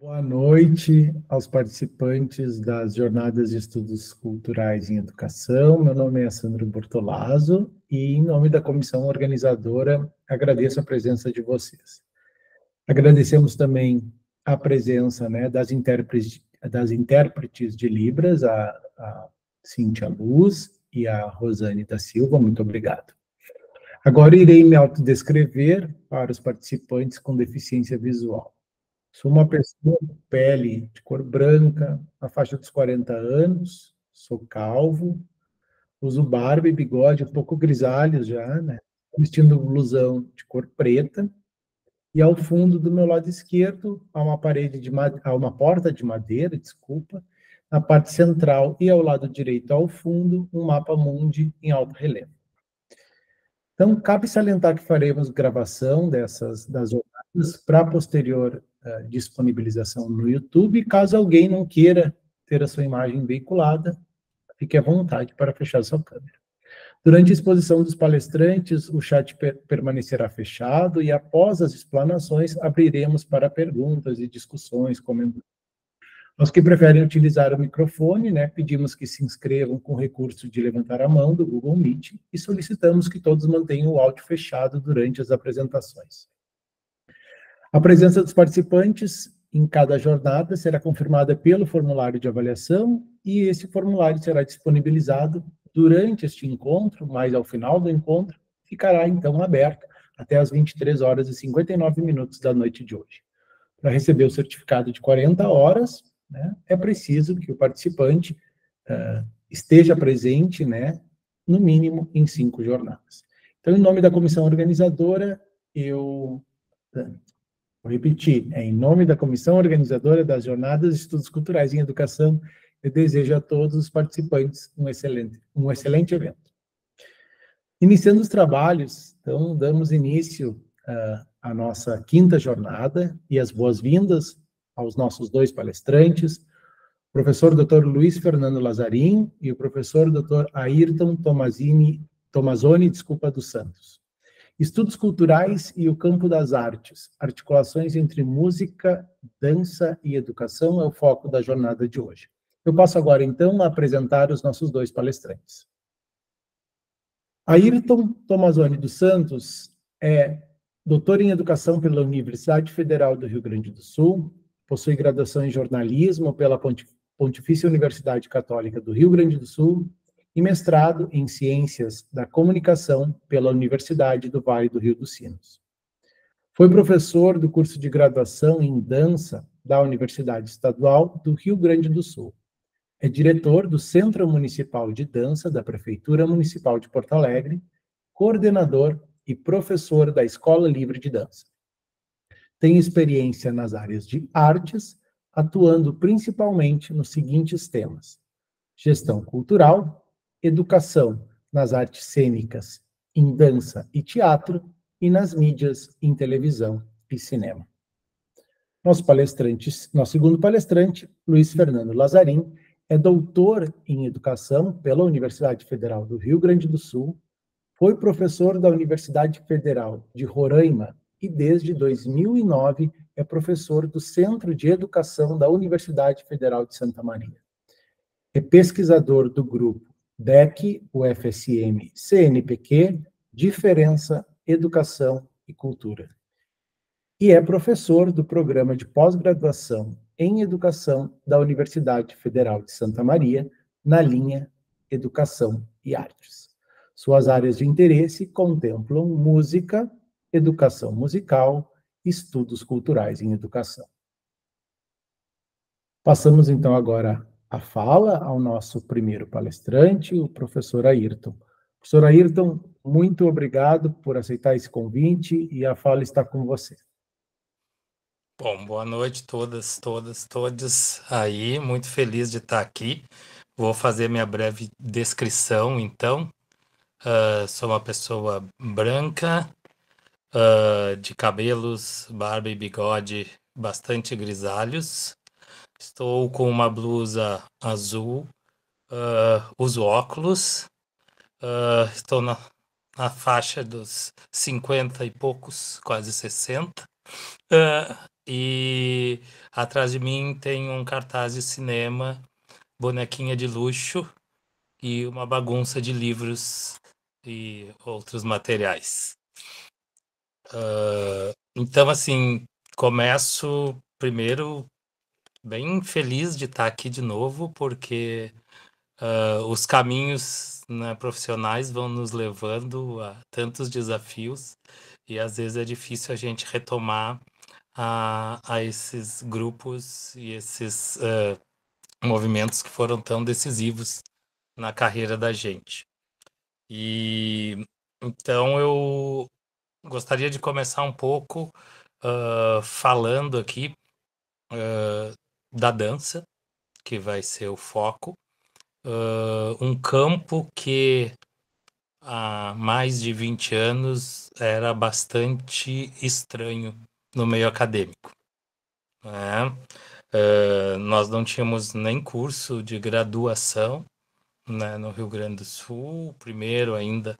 Boa noite aos participantes das Jornadas de Estudos Culturais em Educação. Meu nome é Sandro Bortolazzo e, em nome da comissão organizadora, agradeço a presença de vocês. Agradecemos também a presença né, das, intérpretes, das intérpretes de Libras, a, a Cíntia Luz e a Rosane da Silva. Muito obrigado. Agora irei me autodescrever para os participantes com deficiência visual. Sou uma pessoa com pele de cor branca, na faixa dos 40 anos, sou calvo, uso barba e bigode, um pouco grisalhos já, né? Vestindo blusão de cor preta. E ao fundo do meu lado esquerdo há uma parede de há uma porta de madeira, desculpa, na parte central e ao lado direito ao fundo um mapa mundi em alto relevo. Então cabe salientar que faremos gravação dessas das jornadas para posterior eh, disponibilização no YouTube. Caso alguém não queira ter a sua imagem veiculada, fique à vontade para fechar sua câmera. Durante a exposição dos palestrantes, o chat per permanecerá fechado e, após as explanações, abriremos para perguntas e discussões, comentários. Os que preferem utilizar o microfone, né, pedimos que se inscrevam com o recurso de levantar a mão do Google Meet e solicitamos que todos mantenham o áudio fechado durante as apresentações. A presença dos participantes em cada jornada será confirmada pelo formulário de avaliação e esse formulário será disponibilizado durante este encontro, mas ao final do encontro ficará então aberto até as 23 horas e 59 minutos da noite de hoje. Para receber o certificado de 40 horas, né, é preciso que o participante uh, esteja presente, né, no mínimo em cinco jornadas. Então, em nome da comissão organizadora, eu Vou repetir, é em nome da comissão organizadora das Jornadas de Estudos Culturais em Educação, eu desejo a todos os participantes um excelente, um excelente evento. Iniciando os trabalhos, então damos início uh, à nossa quinta jornada e as boas-vindas aos nossos dois palestrantes, o professor Dr. Luiz Fernando Lazarim e o professor Dr. Ayrton Tomazini, Tomazoni, desculpa, dos Santos. Estudos culturais e o campo das artes, articulações entre música, dança e educação é o foco da jornada de hoje. Eu passo agora, então, a apresentar os nossos dois palestrantes. Ayrton Tomazoni dos Santos é doutor em educação pela Universidade Federal do Rio Grande do Sul, possui graduação em jornalismo pela Pontifícia Universidade Católica do Rio Grande do Sul e mestrado em Ciências da Comunicação pela Universidade do Vale do Rio dos Sinos. Foi professor do curso de graduação em dança da Universidade Estadual do Rio Grande do Sul. É diretor do Centro Municipal de Dança da Prefeitura Municipal de Porto Alegre, coordenador e professor da Escola Livre de Dança. Tem experiência nas áreas de artes, atuando principalmente nos seguintes temas: gestão cultural, educação, nas artes cênicas, em dança e teatro e nas mídias, em televisão e cinema. Nosso palestrante, nosso segundo palestrante, Luiz Fernando Lazarim, é doutor em educação pela Universidade Federal do Rio Grande do Sul, foi professor da Universidade Federal de Roraima e desde 2009 é professor do Centro de Educação da Universidade Federal de Santa Maria. É pesquisador do grupo DEC, UFSM, CNPq, Diferença, Educação e Cultura. E é professor do programa de pós-graduação em Educação da Universidade Federal de Santa Maria, na linha Educação e Artes. Suas áreas de interesse contemplam música, educação musical, estudos culturais em educação. Passamos então agora a fala ao nosso primeiro palestrante, o professor Ayrton. Professor Ayrton, muito obrigado por aceitar esse convite e a fala está com você. Bom, boa noite todas, todas, todos aí. Muito feliz de estar aqui. Vou fazer minha breve descrição, então. Uh, sou uma pessoa branca, uh, de cabelos, barba e bigode bastante grisalhos. Estou com uma blusa azul, uh, uso óculos, uh, estou na, na, faixa dos 50 e poucos, quase 60. Uh, ah, e atrás de mim tem um cartaz de cinema, bonequinha de luxo e uma bagunça de livros e outros materiais. então, assim, começo primeiro bem feliz de estar aqui de novo, porque uh, os caminhos né, profissionais vão nos levando a tantos desafios e às vezes é difícil a gente retomar a, a esses grupos e esses uh, movimentos que foram tão decisivos na carreira da gente. E então eu gostaria de começar um pouco uh, falando aqui uh, da dança, que vai ser o foco. Uh, um campo que há mais de 20 anos era bastante estranho no meio acadêmico. Né? Uh, nós não tínhamos nem curso de graduação né, no Rio Grande do Sul, primeiro ainda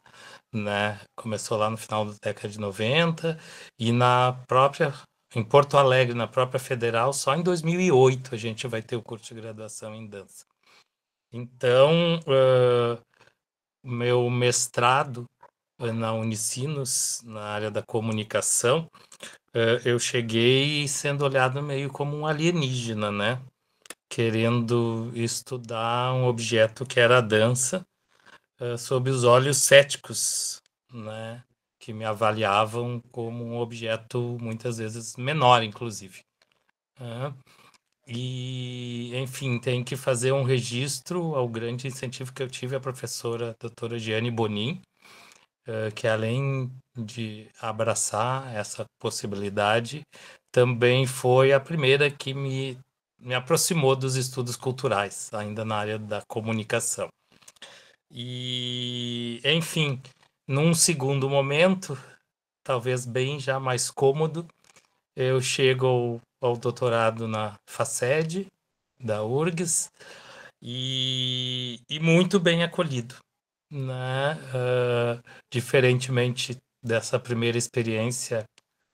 né, começou lá no final da década de 90, e na própria em Porto Alegre, na própria Federal, só em 2008 a gente vai ter o curso de graduação em dança. Então, uh, meu mestrado na Unicinos, na área da comunicação, uh, eu cheguei sendo olhado meio como um alienígena, né? Querendo estudar um objeto que era a dança uh, sob os olhos céticos, né? que me avaliavam como um objeto muitas vezes menor, inclusive. E, enfim, tem que fazer um registro ao grande incentivo que eu tive a professora a doutora Giane Bonin, que além de abraçar essa possibilidade, também foi a primeira que me, me aproximou dos estudos culturais, ainda na área da comunicação. E, enfim, num segundo momento, talvez bem já mais cômodo, eu chego ao, doutorado na FACED, da URGS, e, e muito bem acolhido. Né? Uh, diferentemente dessa primeira experiência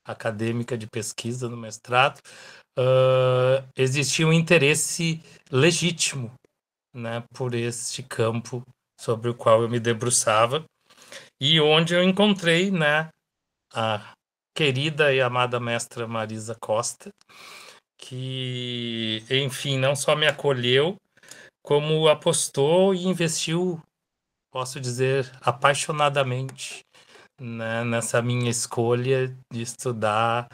acadêmica de pesquisa no mestrado, uh, existia um interesse legítimo né, por este campo sobre o qual eu me debruçava e onde eu encontrei né, a querida e amada mestra Marisa Costa, que, enfim, não só me acolheu, como apostou e investiu, posso dizer, apaixonadamente né, nessa minha escolha de estudar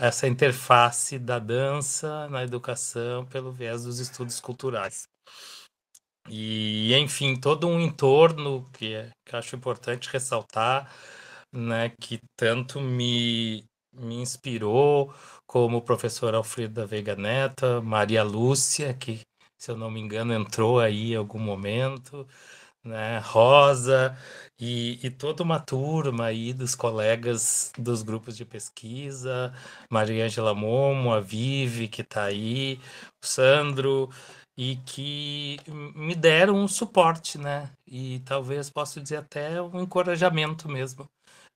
essa interface da dança na educação pelo viés dos estudos culturais. E, enfim, todo um entorno que, é, que acho importante ressaltar, né, que tanto me, me inspirou, como o professor Alfredo da Veiga Neta, Maria Lúcia, que, se eu não me engano, entrou aí em algum momento, né, Rosa, e, e toda uma turma aí dos colegas dos grupos de pesquisa, Maria Angela Momo, a Vive, que está aí, o Sandro, e que me deram um suporte, né? E talvez posso dizer até um encorajamento mesmo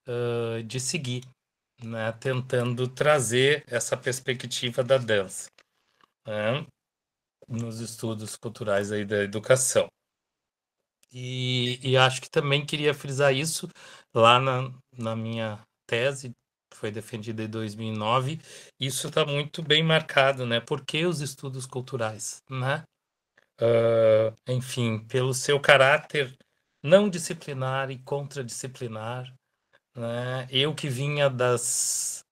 uh, de seguir, né? Tentando trazer essa perspectiva da dança né? nos estudos culturais aí da educação. E, e, acho que também queria frisar isso lá na, na minha tese foi defendida em 2009, isso está muito bem marcado, né? Por que os estudos culturais, né? uh, enfim, pelo seu caráter não disciplinar e contradisciplinar. Né? Eu que vinha das,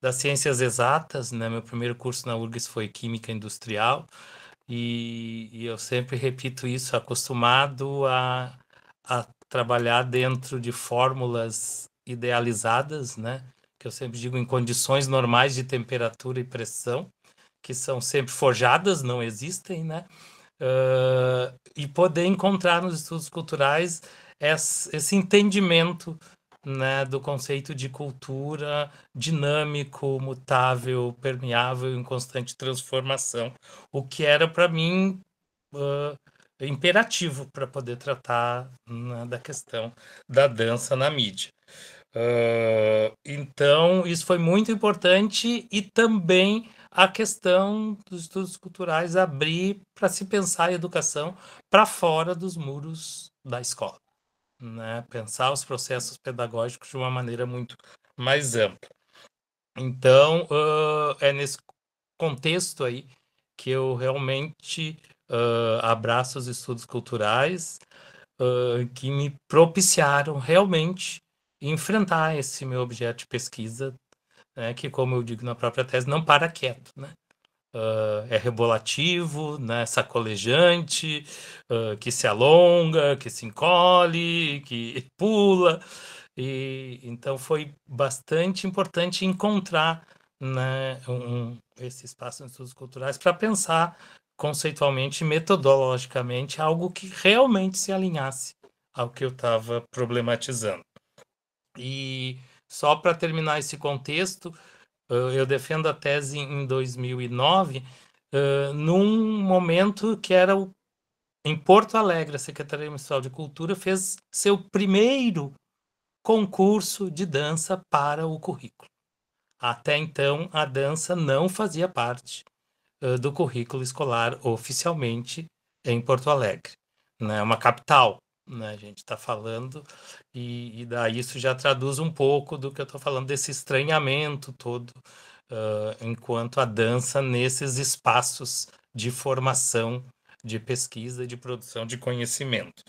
das ciências exatas, né? meu primeiro curso na URGS foi Química Industrial, e, e eu sempre repito isso, acostumado a, a trabalhar dentro de fórmulas idealizadas, né? que eu sempre digo em condições normais de temperatura e pressão, que são sempre forjadas, não existem, né? uh, e poder encontrar nos estudos culturais esse, esse entendimento né, do conceito de cultura dinâmico, mutável, permeável, em constante transformação, o que era para mim uh, imperativo para poder tratar né, da questão da dança na mídia. Uh, então, isso foi muito importante e também a questão dos estudos culturais abrir para se pensar a educação para fora dos muros da escola. Né? Pensar os processos pedagógicos de uma maneira muito mais ampla. Então, uh, é nesse contexto aí que eu realmente uh, abraço os estudos culturais uh, que me propiciaram realmente enfrentar esse meu objeto de pesquisa né, que, como eu digo na própria tese, não para quieto. Né? Uh, é rebolativo, né, sacolejante, uh, que se alonga, que se encolhe, que pula. E, então foi bastante importante encontrar né, um, esse espaço nos estudos culturais para pensar conceitualmente, metodologicamente, algo que realmente se alinhasse ao que eu estava problematizando. E só para terminar esse contexto, eu defendo a tese em 2009, num momento que era o, em Porto Alegre, a Secretaria Municipal de Cultura fez seu primeiro concurso de dança para o currículo. Até então, a dança não fazia parte do currículo escolar oficialmente em Porto Alegre, né? uma capital né, a gente está falando, e, e, daí isso já traduz um pouco do que eu estou falando, desse estranhamento todo, uh, enquanto a dança nesses espaços de formação, de pesquisa, de produção de conhecimento.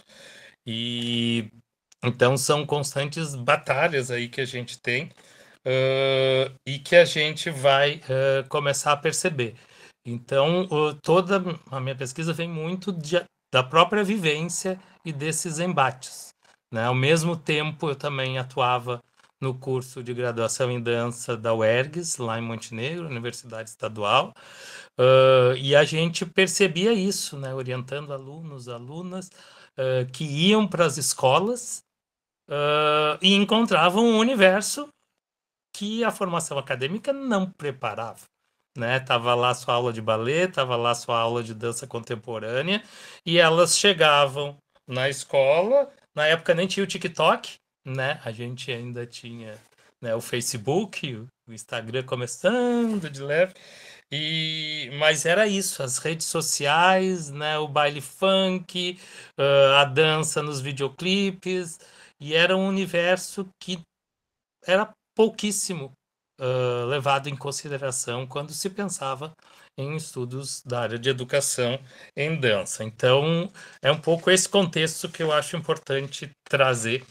E então são constantes batalhas aí que a gente tem uh, e que a gente vai uh, começar a perceber. Então, toda a minha pesquisa vem muito de, da própria vivência e desses embates. Né? Ao mesmo tempo, eu também atuava no curso de graduação em dança da UERGS, lá em Montenegro, Universidade Estadual, uh, e a gente percebia isso, né? orientando alunos, alunas uh, que iam para as escolas uh, e encontravam um universo que a formação acadêmica não preparava né? Tava lá sua aula de ballet, tava lá sua aula de dança contemporânea, e elas chegavam na escola. Na época nem tinha o TikTok, né? A gente ainda tinha né, o Facebook, o Instagram começando de leve. E, mas era isso, as redes sociais, né, o baile funk, ah, a dança nos videoclipes, e era um universo que era pouquíssimo uh, levado em consideração quando se pensava em estudos da área de educação em dança. Então, é um pouco esse contexto que eu acho importante trazer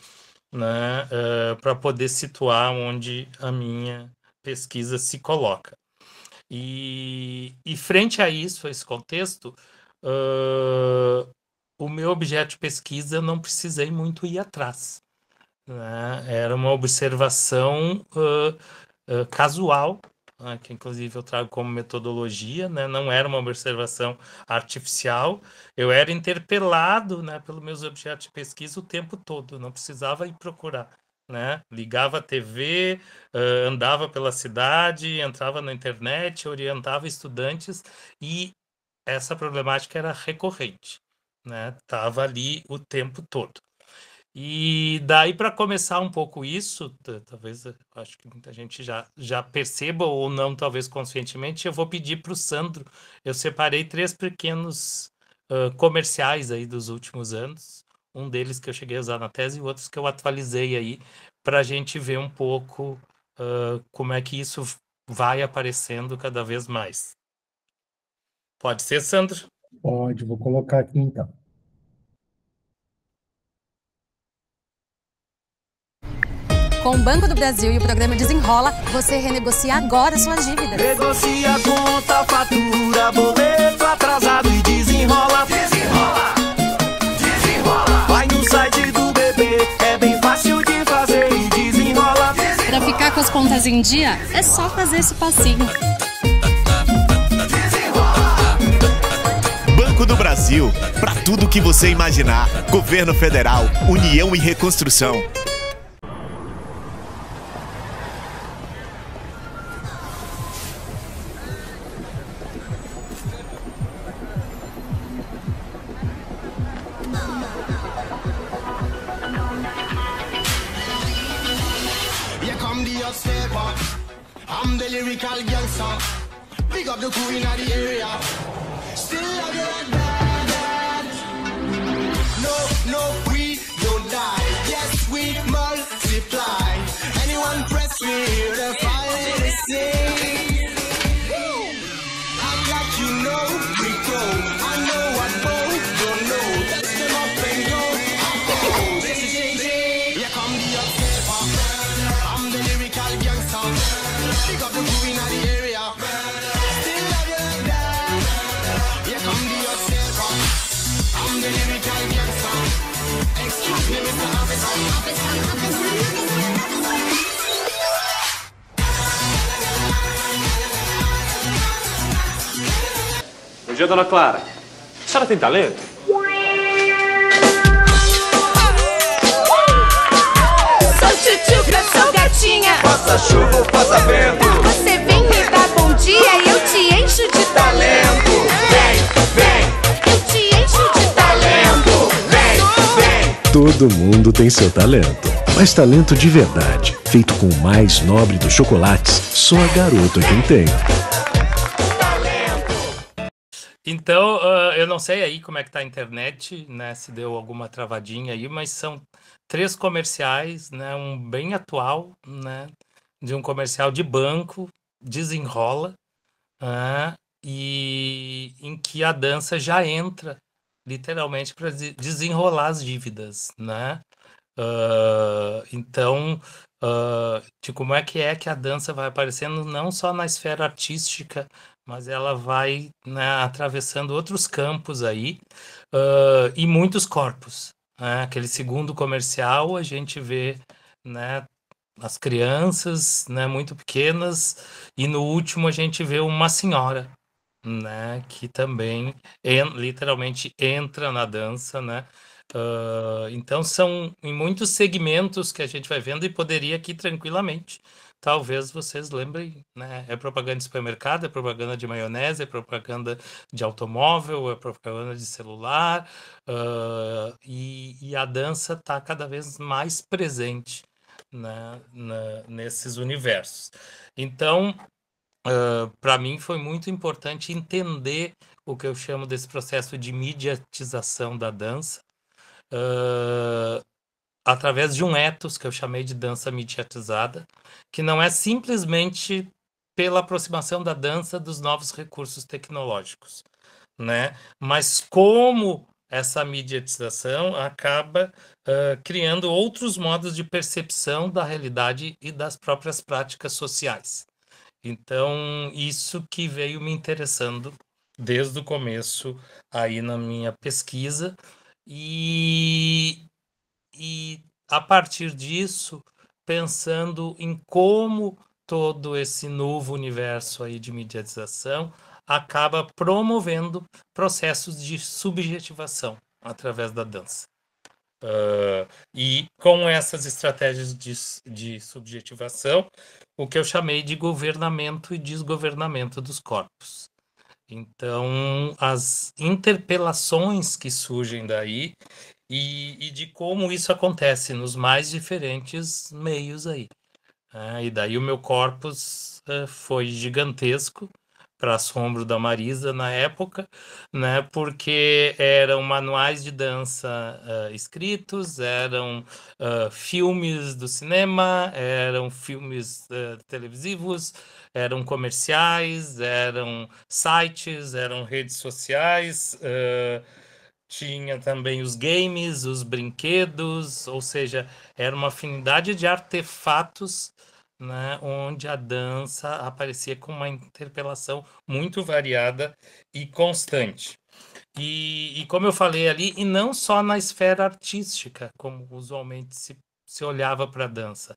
né, uh, eh, para poder situar onde a minha pesquisa se coloca. E, e frente a isso, a esse contexto, uh, o meu objeto de pesquisa eu não precisei muito ir atrás. Né? Era uma observação uh, casual né, que inclusive eu trago como metodologia, né, não era uma observação artificial, eu era interpelado né, pelos meus objetos de pesquisa o tempo todo, não precisava ir procurar. Né? Ligava a TV, uh, ah, andava pela cidade, entrava na internet, orientava estudantes e essa problemática era recorrente, né? Tava ali o tempo todo. E daí, para começar um pouco isso, talvez eh, acho que muita gente já, já perceba, ou não, talvez conscientemente, eu vou pedir para o Sandro. Eu separei três pequenos uh, comerciais aí dos últimos anos, um deles que eu cheguei a usar na tese e outros que eu atualizei aí, para a gente ver um pouco uh, como é que isso vai aparecendo cada vez mais. Pode ser, Sandro? Pode, vou colocar aqui então. Com o Banco do Brasil e o programa Desenrola, você renegocia agora suas dívidas. Negocia conta, fatura, boleto atrasado e desenrola. Desenrola! Desenrola! Vai no site do BB, é bem fácil de fazer e desenrola. desenrola. Para ficar com as contas em dia, é só fazer esse passinho. do Brasil. Para tudo que você imaginar. Governo Federal, União e Reconstrução. the crew in the area. dia, dona Clara. A senhora tem talento? Sou tchutchuca, sou gatinha. Faça chuva, passa vento. Você vem me dar bom dia e eu te encho de talento. Vem, vem. Eu te encho de talento. Vem, vem. Todo mundo tem seu talento. Mas talento de verdade, feito com o mais nobre dos chocolates, só a garota quem tem. Então, uh, eu não sei aí como é que tá a internet, né? Se deu alguma travadinha aí, mas são três comerciais, né? Um bem atual, né? De um comercial de banco, desenrola, uh, e em que a dança já entra literalmente para desenrolar as dívidas, né? Uh, então, uh, de como é que é que a dança vai aparecendo não só na esfera artística, mas ela vai né, atravessando outros campos aí uh, e muitos corpos. Né? Aquele segundo comercial a gente vê né, as crianças né, muito pequenas e no último a gente vê uma senhora né, que também en literalmente entra na dança, né? Uh, então são em muitos segmentos que a gente vai vendo e poderia aqui tranquilamente talvez vocês lembrem, né? É propaganda de supermercado, é propaganda de maionese, é propaganda de automóvel, é propaganda de celular, uh, e, e, a dança está cada vez mais presente né, na, nesses universos. Então, uh, ah, para mim foi muito importante entender o que eu chamo desse processo de mediatização da dança. Uh, através de um ethos que eu chamei de dança mediatizada, que não é simplesmente pela aproximação da dança dos novos recursos tecnológicos, né? Mas como essa mediatização acaba uh, criando outros modos de percepção da realidade e das próprias práticas sociais. Então, isso que veio me interessando desde o começo aí na minha pesquisa e e a partir disso pensando em como todo esse novo universo aí de mediatização acaba promovendo processos de subjetivação através da dança. Uh, e com essas estratégias de, de subjetivação, o que eu chamei de governamento e desgovernamento dos corpos. Então, as interpelações que surgem daí e, e de como isso acontece nos mais diferentes meios aí. Né? e daí o meu corpus eh, foi gigantesco para assombro da Marisa na época, né? Porque eram manuais de dança eh, escritos, eram eh, filmes do cinema, eram filmes televisivos, eram comerciais, eram sites, eram redes sociais. Uh, tinha também os games, os brinquedos, ou seja, era uma afinidade de artefatos né, onde a dança aparecia com uma interpelação muito variada e constante. E, e, como eu falei ali, e não só na esfera artística, como usualmente se, se olhava para a dança,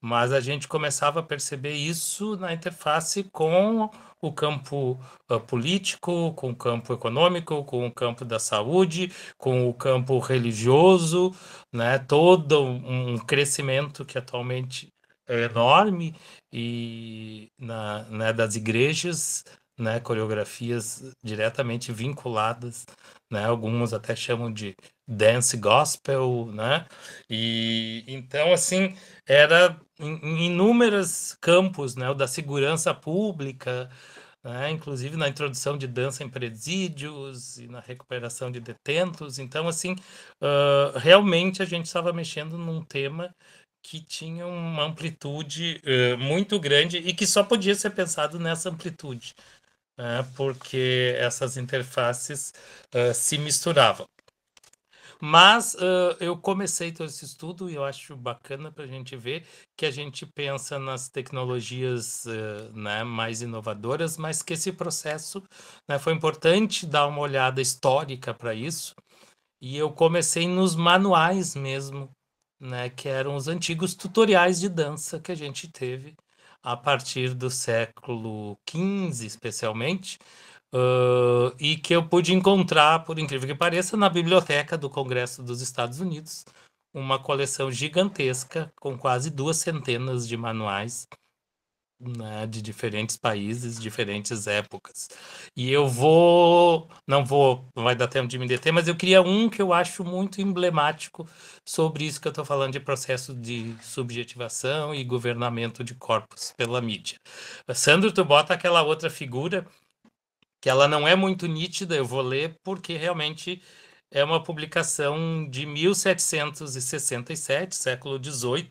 mas a gente começava a perceber isso na interface com o campo uh, político, com o campo econômico, com o campo da saúde, com o campo religioso, né? todo um crescimento que atualmente é enorme e na, né, das igrejas né, coreografias diretamente vinculadas, né, algumas até chamam de dance gospel, né, e então assim era em, em inúmeros campos, né, o da segurança pública, né, inclusive na introdução de dança em presídios e na recuperação de detentos. Então, assim, uh, realmente a gente estava mexendo num tema que tinha uma amplitude uh, muito grande e que só podia ser pensado nessa amplitude, né, porque essas interfaces uh, se misturavam. Mas uh, eu comecei todo esse estudo e eu acho bacana para a gente ver que a gente pensa nas tecnologias uh, né, mais inovadoras, mas que esse processo né, foi importante dar uma olhada histórica para isso. E eu comecei nos manuais mesmo, né, que eram os antigos tutoriais de dança que a gente teve a partir do século XV, especialmente, uh, e que eu pude encontrar, por incrível que pareça, na biblioteca do Congresso dos Estados Unidos, uma coleção gigantesca com quase duas centenas de manuais né, de diferentes países, diferentes épocas. E eu vou, não vou, não vai dar tempo de me deter, mas eu queria um que eu acho muito emblemático sobre isso que eu estou falando de processo de subjetivação e governamento de corpos pela mídia. Sandro, tu bota aquela outra figura que ela não é muito nítida, eu vou ler porque realmente é uma publicação de 1767, século XVIII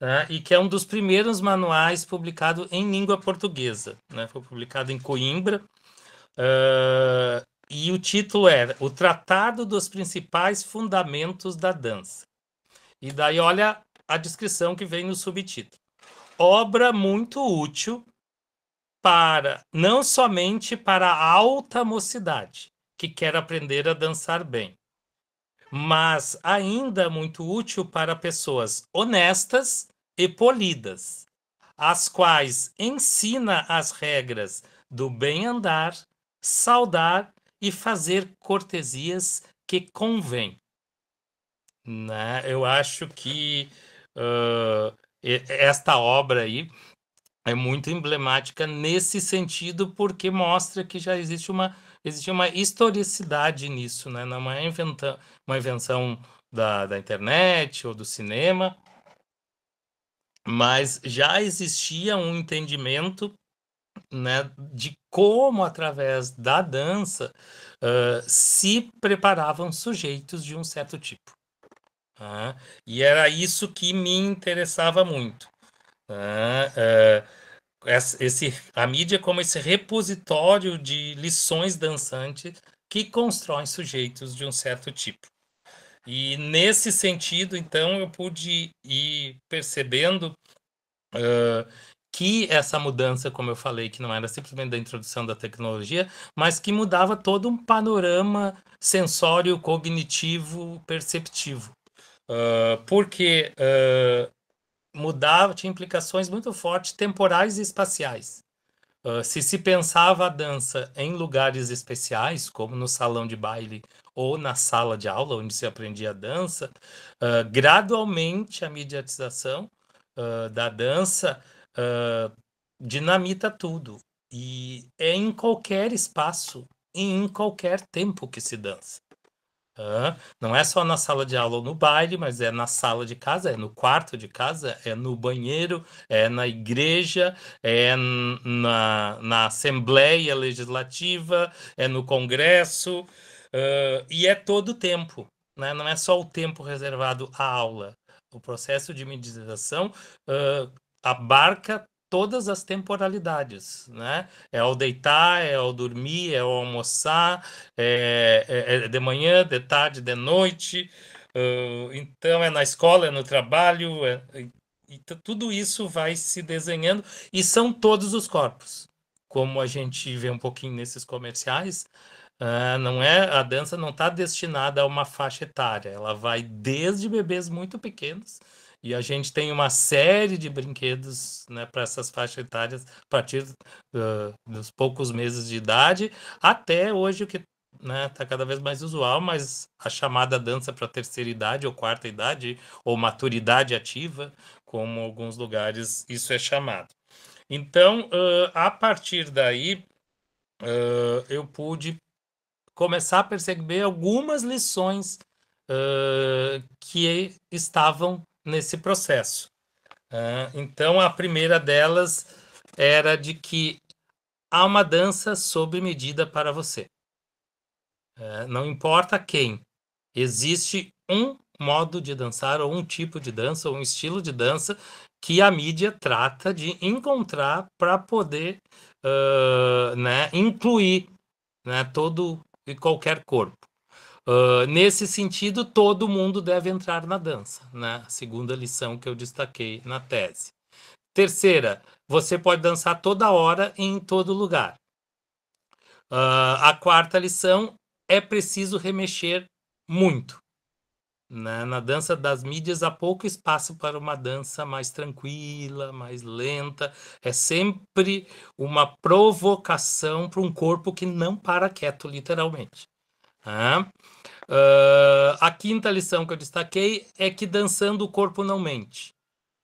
né, e que é um dos primeiros manuais publicado em língua portuguesa. Né, foi publicado em Coimbra. Uh, e o título era é O Tratado dos Principais Fundamentos da Dança. E daí olha a descrição que vem no subtítulo. Obra muito útil para não somente para a alta mocidade que quer aprender a dançar bem, mas ainda muito útil para pessoas honestas e polidas, as quais ensina as regras do bem andar, saudar e fazer cortesias que convém. Né? Eu acho que uh, esta obra aí é muito emblemática nesse sentido, porque mostra que já existe uma existia uma historicidade nisso, né? Não é inventa uma invenção da, da internet ou do cinema, mas já existia um entendimento né, de como, através da dança, uh, se preparavam sujeitos de um certo tipo. Uh, e era isso que me interessava muito. Uh, esse, a mídia como esse repositório de lições dançantes que constroem sujeitos de um certo tipo. E nesse sentido, então, eu pude ir percebendo uh, que essa mudança, como eu falei, que não era simplesmente da introdução da tecnologia, mas que mudava todo um panorama sensório, cognitivo, perceptivo. Uh, porque mudava, tinha implicações muito fortes temporais e espaciais. Uh, se se pensava a dança em lugares especiais, como no salão de baile ou na sala de aula, onde se aprendia a dança, uh, gradualmente a mediatização uh, da dança dinamita tudo. E é em qualquer espaço e em qualquer tempo que se dança. Não é só na sala de aula ou no baile, mas é na sala de casa, é no quarto de casa, é no banheiro, é na igreja, é na, na Assembleia Legislativa, é no Congresso, uh, e é todo o tempo. Né? Não é só o tempo reservado à aula. O processo de meditação uh, abarca todas as temporalidades, né? É ao deitar, é ao dormir, é ao almoçar, é, é, é de manhã, de tarde, de noite. Uh, então é na escola, é no trabalho, é, tudo isso vai se desenhando e são todos os corpos, como a gente vê um pouquinho nesses comerciais. Uh, não é a dança não está destinada a uma faixa etária, ela vai desde bebês muito pequenos e a gente tem uma série de brinquedos né, para essas faixas etárias a partir uh, dos poucos meses de idade até hoje o que né, tá cada vez mais usual, mas a chamada dança para terceira idade ou quarta idade ou maturidade ativa, como alguns lugares isso é chamado. Então, uh, a partir daí, uh, eu pude começar a perceber algumas lições uh, que estavam nesse processo. então, a primeira delas era de que há uma dança sob medida para você. não importa quem, existe um modo de dançar, ou um tipo de dança, ou um estilo de dança que a mídia trata de encontrar para poder uh, né, incluir né, todo e qualquer corpo. Uh, nesse sentido, todo mundo deve entrar na dança, né? segunda lição que eu destaquei na tese. Terceira, você pode dançar toda hora e em todo lugar. Uh, a quarta lição é preciso remexer muito. Né? Na dança das mídias há pouco espaço para uma dança mais tranquila, mais lenta. É sempre uma provocação para um corpo que não para quieto, literalmente. Uh, a quinta lição que eu destaquei é que dançando o corpo não mente,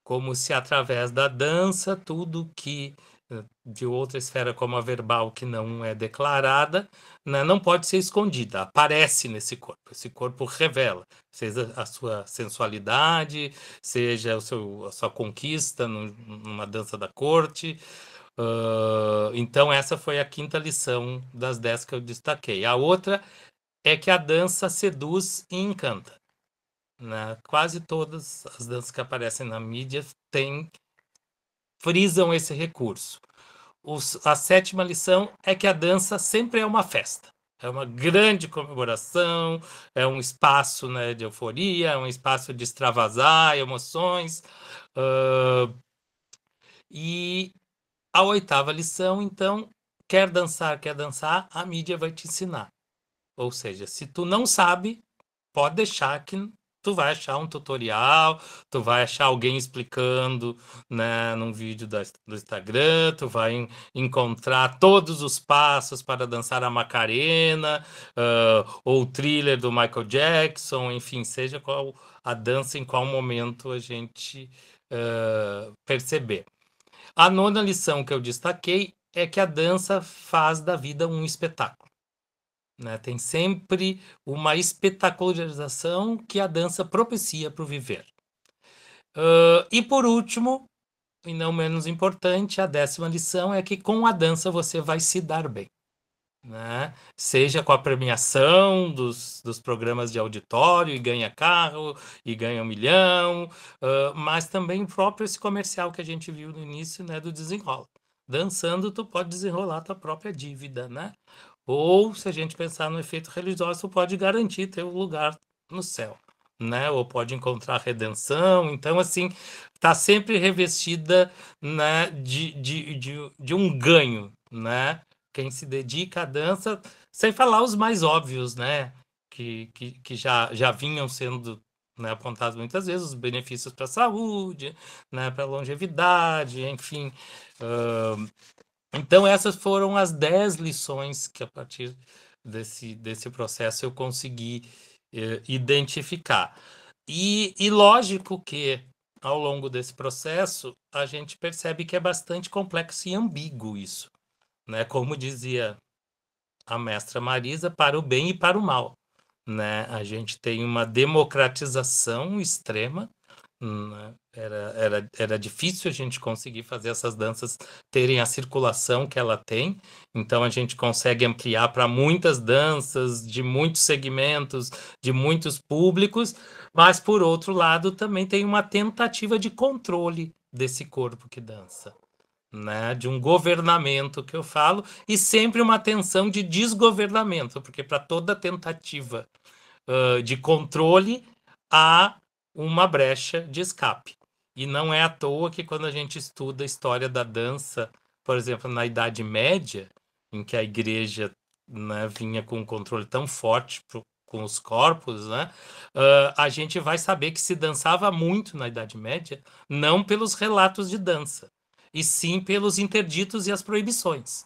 como se através da dança tudo que eh, de outra esfera como a verbal que não é declarada né, não pode ser escondida aparece nesse corpo esse corpo revela seja a sua sensualidade seja o seu, a sua conquista numa dança da corte uh, então essa foi a quinta lição das dez que eu destaquei a outra é que a dança seduz e encanta. Né? Quase todas as danças que aparecem na mídia têm, frisam esse recurso. Os, a sétima lição é que a dança sempre é uma festa. É uma grande comemoração, é um espaço né, de euforia, é um espaço de extravasar emoções. Uh, e a oitava lição, então, quer dançar, quer dançar, a mídia vai te ensinar. Ou seja, se tu não sabe, pode deixar que tu vai achar um tutorial, tu vai achar alguém explicando né, num vídeo da, do Instagram, tu vai en encontrar todos os passos para dançar a Macarena, uh, ou o thriller do Michael Jackson, enfim, seja qual a dança, em qual momento a gente uh, perceber. A nona lição que eu destaquei é que a dança faz da vida um espetáculo. Né? Tem sempre uma espetacularização que a dança propicia para o viver. Uh, e por último, e não menos importante, a décima lição é que com a dança você vai se dar bem. Né? Seja com a premiação dos, dos programas de auditório, e ganha carro, e ganha um milhão, uh, mas também próprio esse comercial que a gente viu no início né, do desenrola. Dançando, tu pode desenrolar tua própria dívida, né? Ou, se a gente pensar no efeito religioso, pode garantir ter um lugar no céu, né? Ou pode encontrar redenção. Então, assim, está sempre revestida né, de, de, de, de um ganho, né? Quem se dedica à dança, sem falar os mais óbvios, né? Que, que, que já, já vinham sendo né, apontados muitas vezes, os benefícios para a saúde, né, para a longevidade, enfim, uh, então, essas foram as 10 lições que, a partir desse, desse processo, eu consegui eh, identificar. E, e lógico que, ao longo desse processo, a gente percebe que é bastante complexo e ambíguo isso. Né? Como dizia a mestra Marisa, para o bem e para o mal. Né? A gente tem uma democratização extrema Hum, é. Era, era, era difícil a gente conseguir fazer essas danças terem a circulação que ela tem, então a gente consegue ampliar para muitas danças, de muitos segmentos, de muitos públicos, mas por outro lado também tem uma tentativa de controle desse corpo que dança. Né, de um governamento que eu falo, e sempre uma tensão de desgovernamento, porque para toda tentativa uh, de controle há uma brecha de escape. E não é à toa que quando a gente estuda a história da dança, por exemplo, na Idade Média, em que a igreja né, vinha com um controle tão forte pro, com os corpos, né, uh, a gente vai saber que se dançava muito na Idade Média, não pelos relatos de dança, e sim pelos interditos e as proibições,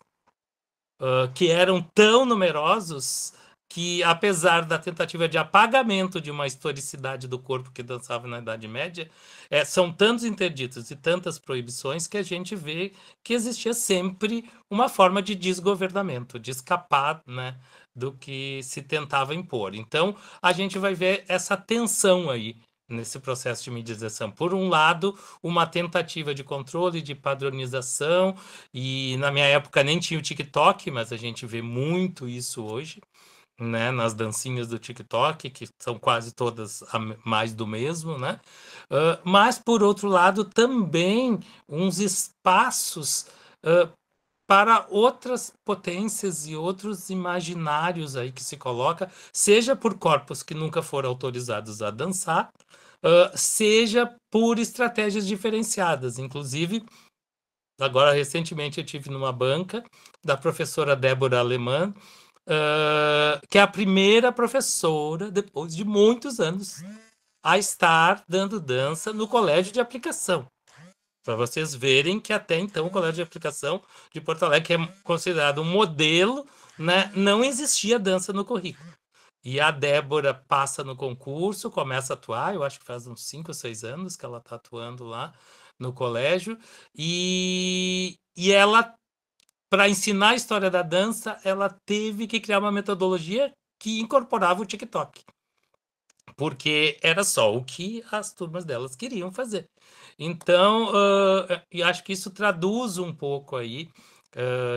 uh, que eram tão numerosos que, apesar da tentativa de apagamento de uma historicidade do corpo que dançava na Idade Média, é, são tantos interditos e tantas proibições que a gente vê que existia sempre uma forma de desgovernamento, de escapar né, do que se tentava impor. Então, a gente vai ver essa tensão aí nesse processo de mediação. Por um lado, uma tentativa de controle, de padronização, e na minha época nem tinha o TikTok, mas a gente vê muito isso hoje né, nas dancinhas do TikTok, que são quase todas mais do mesmo, né? Uh, mas, por outro lado, também uns espaços uh, para outras potências e outros imaginários aí que se coloca, seja por corpos que nunca foram autorizados a dançar, uh, seja por estratégias diferenciadas. Inclusive, agora recentemente eu tive numa banca da professora Débora Alemã, uh, que é a primeira professora, depois de muitos anos, a estar dando dança no colégio de aplicação. Para vocês verem que até então o colégio de aplicação de Porto Alegre, que é considerado um modelo, né, não existia dança no currículo. E a Débora passa no concurso, começa a atuar, eu acho que faz uns 5 ou 6 anos que ela está atuando lá no colégio, e, e ela para ensinar a história da dança, ela teve que criar uma metodologia que incorporava o TikTok. Porque era só o que as turmas delas queriam fazer. Então, uh, acho que isso traduz um pouco aí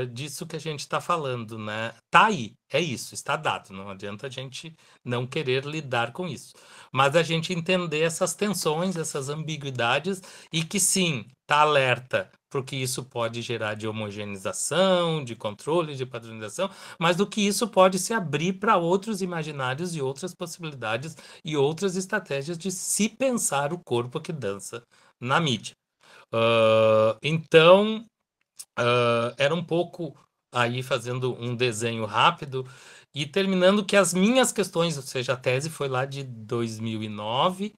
uh, disso que a gente está falando, né? Tá aí, é isso, está dado. Não adianta a gente não querer lidar com isso. Mas a gente entender essas tensões, essas ambiguidades e que sim, tá alerta porque isso pode gerar de homogeneização, de controle, de padronização, mas do que isso pode se abrir para outros imaginários e outras possibilidades e outras estratégias de se pensar o corpo que dança na mídia. Uh, então, uh, era um pouco aí fazendo um desenho rápido e terminando que as minhas questões, ou seja, a tese foi lá de 2009,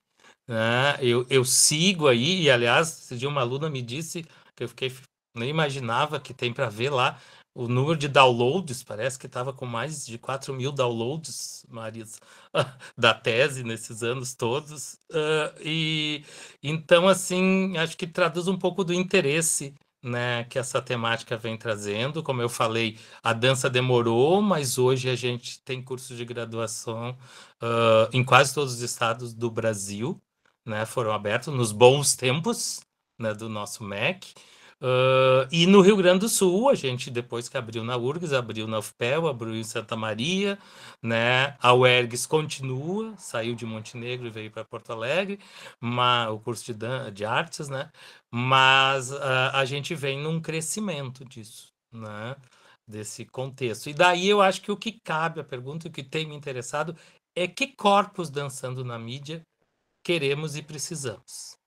né? eu, eu sigo aí, e aliás, esse dia uma aluna me disse que eu fiquei nem imaginava que tem para ver lá o número de downloads, parece que estava com mais de 4 mil downloads, Maris, da tese nesses anos todos. Uh, e então, assim, acho que traduz um pouco do interesse né, que essa temática vem trazendo. Como eu falei, a dança demorou, mas hoje a gente tem cursos de graduação uh, em quase todos os estados do Brasil, né, foram abertos nos bons tempos né, do nosso MEC. Uh, e no Rio Grande do Sul, a gente, depois que abriu na URGS, abriu na UFPEL, abriu em Santa Maria, né? A UERGS continua, saiu de Montenegro e veio para Porto Alegre, uma, o curso de, de artes, né? Mas uh, a gente vem num crescimento disso, né? Desse contexto. E daí eu acho que o que cabe a pergunta, o que tem me interessado, é que corpos dançando na mídia queremos e precisamos.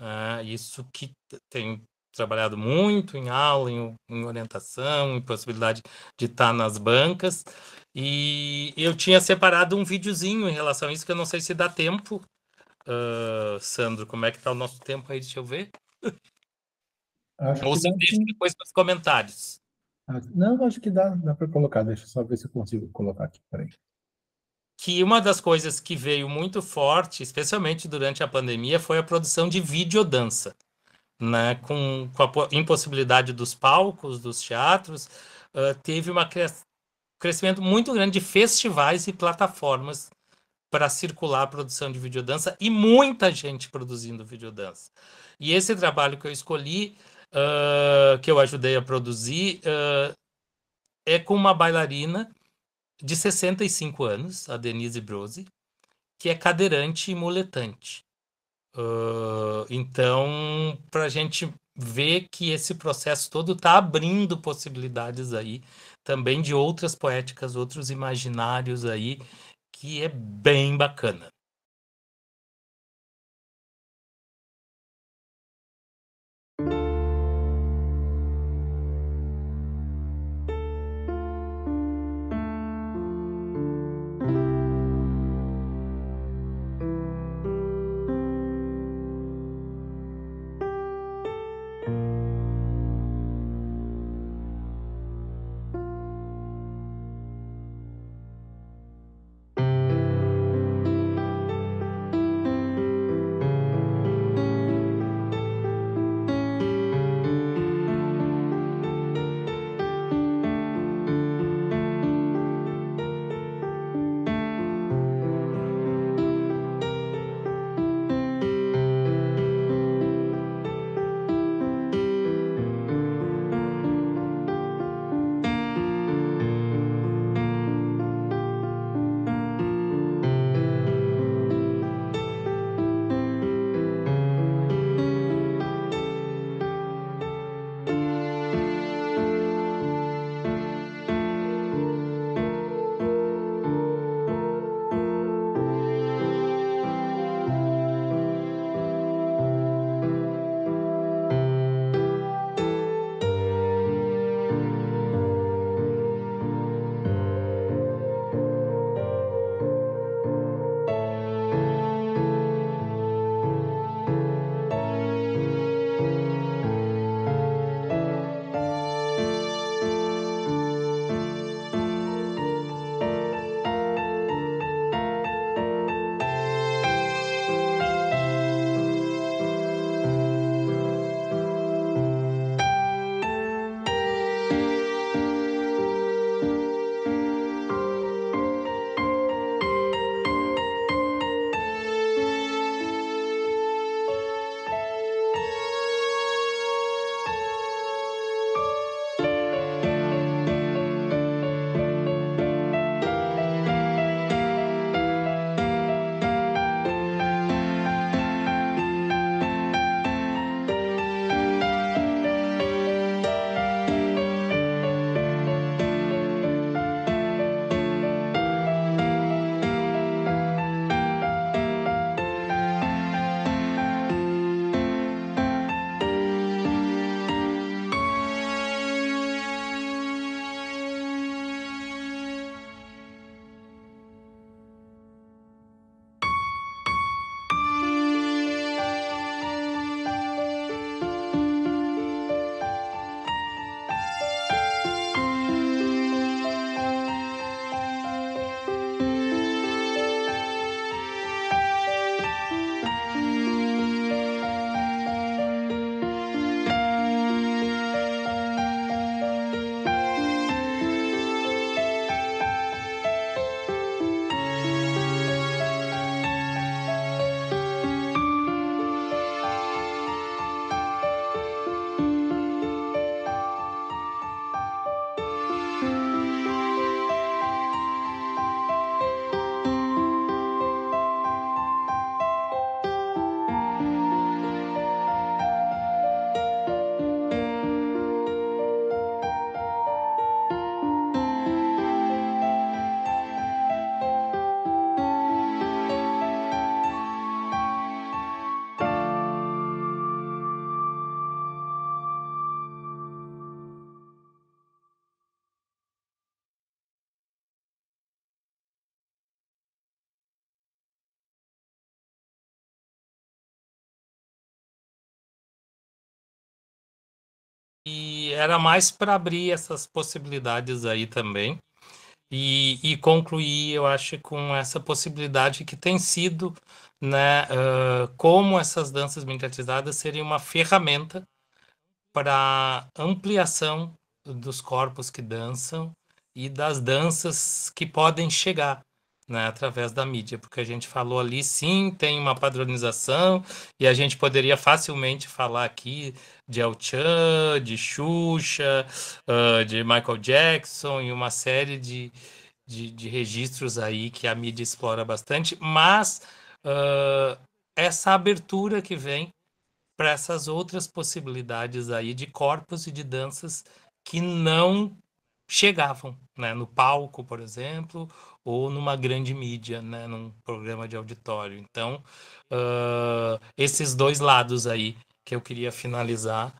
Ah, isso que tem trabalhado muito em aula, em, em orientação, em possibilidade de estar nas bancas. E eu tinha separado um videozinho em relação a isso, que eu não sei se dá tempo. Uh, Sandro, como é que está o nosso tempo aí? Deixa eu ver. Acho Ou se deixa depois nos comentários. Ah, não, acho que dá, dá para colocar. Deixa eu só ver se eu consigo colocar aqui. Peraí. Que uma das coisas que veio muito forte, especialmente durante a pandemia, foi a produção de videodança né, com, com, a impossibilidade dos palcos, dos teatros, uh, teve um crescimento muito grande de festivais e plataformas para circular a produção de videodança e muita gente produzindo videodança. E esse trabalho que eu escolhi, uh, que eu ajudei a produzir, uh, é com uma bailarina de 65 anos, a Denise Brose, que é cadeirante e muletante. Uh, então, para a gente ver que esse processo todo está abrindo possibilidades aí também de outras poéticas, outros imaginários aí, que é bem bacana. era mais para abrir essas possibilidades aí também. E, e, concluir, eu acho, com essa possibilidade que tem sido, né, uh, como essas danças mediatizadas seriam uma ferramenta para ampliação dos corpos que dançam e das danças que podem chegar né, através da mídia, porque a gente falou ali, sim, tem uma padronização, e a gente poderia facilmente falar aqui de El Chan, de Xuxa, uh, de Michael Jackson e uma série de, de, de, registros aí que a mídia explora bastante, mas uh, essa abertura que vem para essas outras possibilidades aí de corpos e de danças que não chegavam né, no palco, por exemplo, ou numa grande mídia, né, num programa de auditório. Então, uh, esses dois lados aí que eu queria finalizar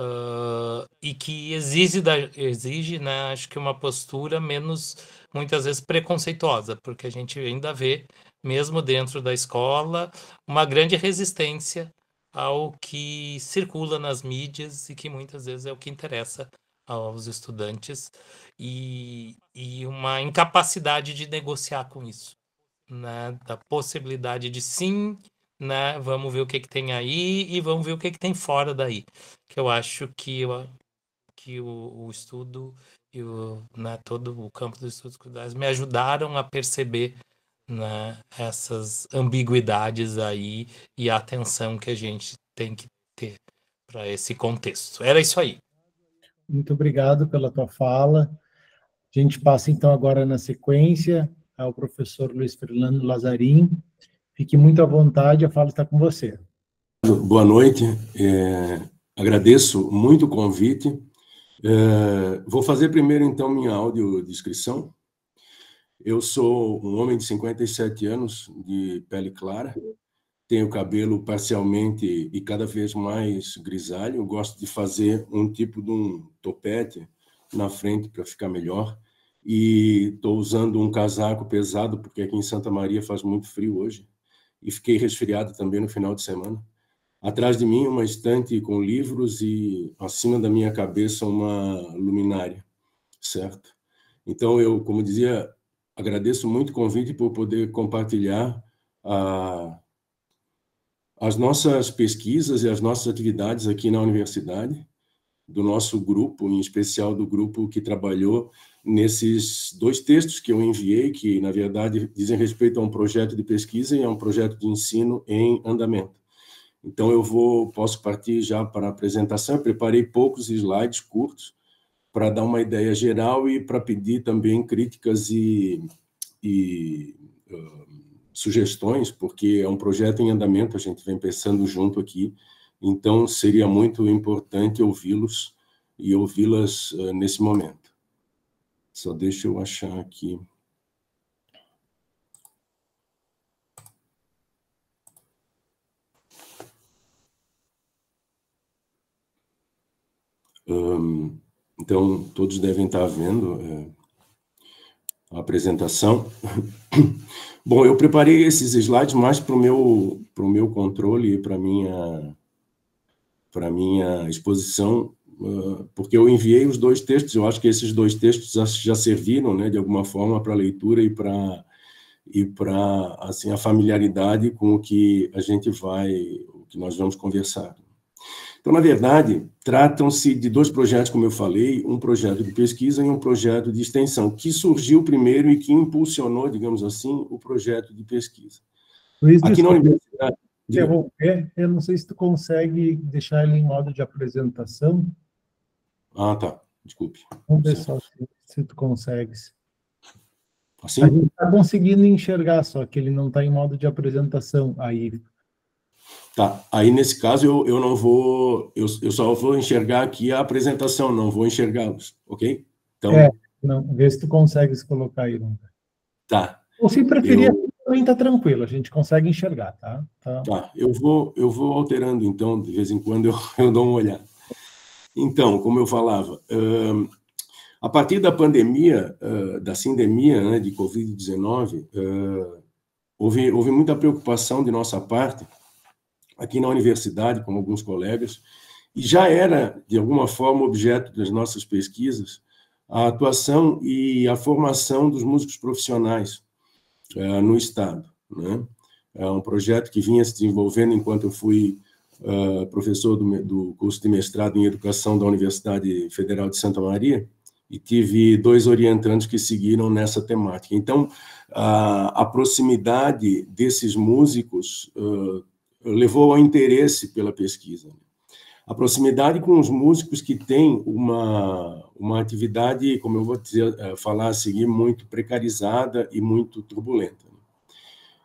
uh, e que exige, da, exige, né, acho que uma postura menos, muitas vezes, preconceituosa, porque a gente ainda vê, mesmo dentro da escola, uma grande resistência ao que circula nas mídias e que muitas vezes é o que interessa aos estudantes e, e uma incapacidade de negociar com isso, né? Da possibilidade de sim, né? Vamos ver o que, que tem aí e vamos ver o que, que tem fora daí. Que eu acho que, eu, que o, o estudo e o, né, todo o campo dos estudos culturais me ajudaram a perceber né, essas ambiguidades aí e a atenção que a gente tem que ter para esse contexto. Era isso aí muito obrigado pela tua fala. A gente passa então agora na sequência ao professor Luiz Fernando Lazarim. Fique muito à vontade, a fala está com você. Boa noite, é, agradeço muito o convite. É, vou fazer primeiro então minha audiodescrição. Eu sou um homem de 57 anos, de pele clara, tenho cabelo parcialmente e cada vez mais grisalho. Eu gosto de fazer um tipo de um topete na frente para ficar melhor. E estou usando um casaco pesado, porque aqui em Santa Maria faz muito frio hoje. E fiquei resfriado também no final de semana. Atrás de mim, uma estante com livros e acima da minha cabeça, uma luminária, certo? Então, eu, como dizia, agradeço muito o convite por poder compartilhar a as nossas pesquisas e as nossas atividades aqui na universidade, do nosso grupo, em especial do grupo que trabalhou nesses dois textos que eu enviei, que na verdade dizem respeito a um projeto de pesquisa e a um projeto de ensino em andamento. Então eu vou posso partir já para a apresentação. Eu preparei poucos slides curtos para dar uma ideia geral e para pedir também críticas e, e uh, sugestões, porque é um projeto em andamento, a gente vem pensando junto aqui, então seria muito importante ouvi-los e ouvi-las uh, nesse momento. Só deixa eu achar aqui. Um, então, todos devem estar vendo é, a apresentação. Bom, eu preparei esses slides mais para o meu, pro meu controle e para a minha, minha exposição, porque eu enviei os dois textos, eu acho que esses dois textos já, já serviram, né, de alguma forma, para a leitura e para e para assim a familiaridade com o que a gente vai, o que nós vamos conversar. Então, na verdade, tratam-se de dois projetos, como eu falei, um projeto de pesquisa e um projeto de extensão, que surgiu primeiro e que impulsionou, digamos assim, o projeto de pesquisa. Luiz, Aqui na universidade. Interromper, eu não sei se tu consegue deixar ele em modo de apresentação. Ah, tá. Desculpe. Vamos ver só se, tu consegues. Assim? A gente está conseguindo enxergar, só que ele não está em modo de apresentação. Aí Tá, aí nesse caso eu, eu não vou, eu, eu só vou enxergar aqui a apresentação, não vou enxergá-los, ok? Então... É, não, vê se tu consegue se colocar aí, Longa. Tá. Ou se preferir, eu... também tá tranquilo, a gente consegue enxergar, tá? tá? Tá, eu vou, eu vou alterando, então, de vez em quando eu, eu dou uma olhada. Então, como eu falava, a partir da pandemia, uh, da sindemia né, de Covid-19, uh, ah, houve, houve muita preocupação de nossa parte aqui na universidade, com alguns colegas, e já era, de alguma forma, objeto das nossas pesquisas a atuação e a formação dos músicos profissionais uh, no Estado. Né? É um projeto que vinha se desenvolvendo enquanto eu fui uh, professor do, do, curso de mestrado em Educação da Universidade Federal de Santa Maria, e tive dois orientantes que seguiram nessa temática. Então, a, a proximidade desses músicos uh, levou ao interesse pela pesquisa. Né? A proximidade com os músicos que tem uma, uma atividade, como eu vou dizer, eh, falar a seguir, muito precarizada e muito turbulenta. Né?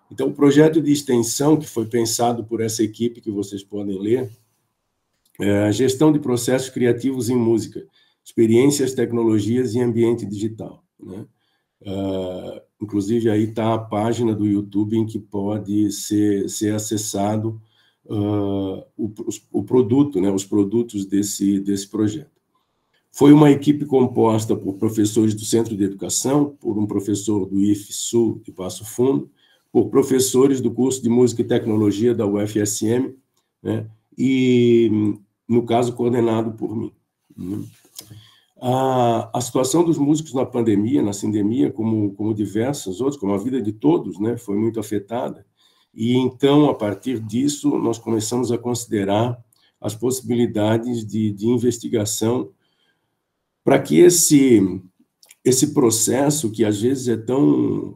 Então, o projeto de extensão que foi pensado por essa equipe, que vocês podem ler, é Gestão de Processos Criativos em Música, Experiências, Tecnologias e Ambiente Digital. Né? Ah, Inclusive, aí está a página do YouTube em que pode ser, ser acessado uh, o, o, produto, né, os produtos desse, desse projeto. Foi uma equipe composta por professores do Centro de Educação, por um professor do IFSU de Passo Fundo, por professores do curso de Música e Tecnologia da UFSM, né, e, no caso, coordenado por mim. Né a, a situação dos músicos na pandemia, na sindemia, como, como diversas outras, como a vida de todos, né, foi muito afetada. E então, a partir disso, nós começamos a considerar as possibilidades de, de investigação para que esse, esse processo, que às vezes é tão,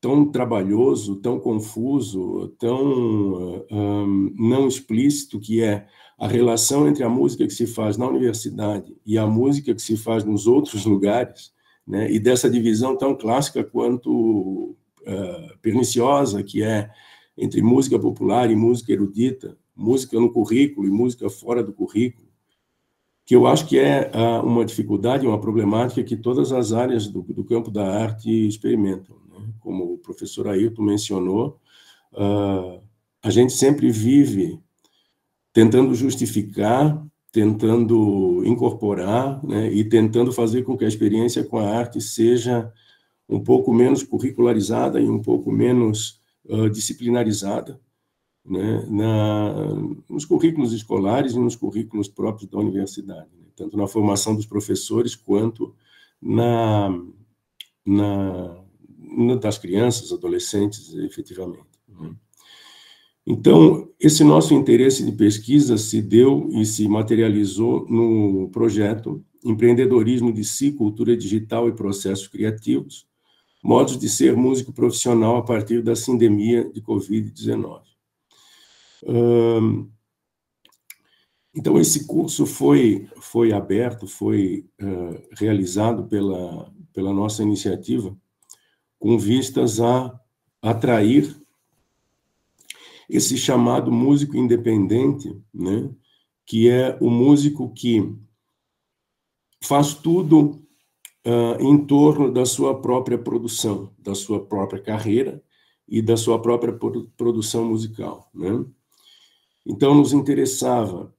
tão trabalhoso, tão confuso, tão um, ah, ah, não explícito, que é a relação entre a música que se faz na universidade e a música que se faz nos outros lugares, né, e dessa divisão tão clássica quanto uh, perniciosa que é entre música popular e música erudita, música no currículo e música fora do currículo, que eu acho que é uh, uma dificuldade, uma problemática que todas as áreas do, do campo da arte experimentam. Né? Como o professor Ailton mencionou, uh, a gente sempre vive tentando justificar, tentando incorporar né, e tentando fazer com que a experiência com a arte seja um pouco menos curricularizada e um pouco menos uh, disciplinarizada né, na, nos currículos escolares e nos currículos próprios da universidade, né, tanto na formação dos professores quanto na, na, na das crianças, adolescentes, efetivamente. Então, esse nosso interesse de pesquisa se deu e se materializou no projeto Empreendedorismo de Si, Cultura Digital e Processos Criativos, Modos de Ser Músico Profissional a partir da Sindemia de Covid-19. então, esse curso foi, foi aberto, foi realizado pela, pela nossa iniciativa com vistas a atrair esse chamado músico independente, né? que é o músico que faz tudo uh, em torno da sua própria produção, da sua própria carreira e da sua própria produção musical. Né? Então, nos interessava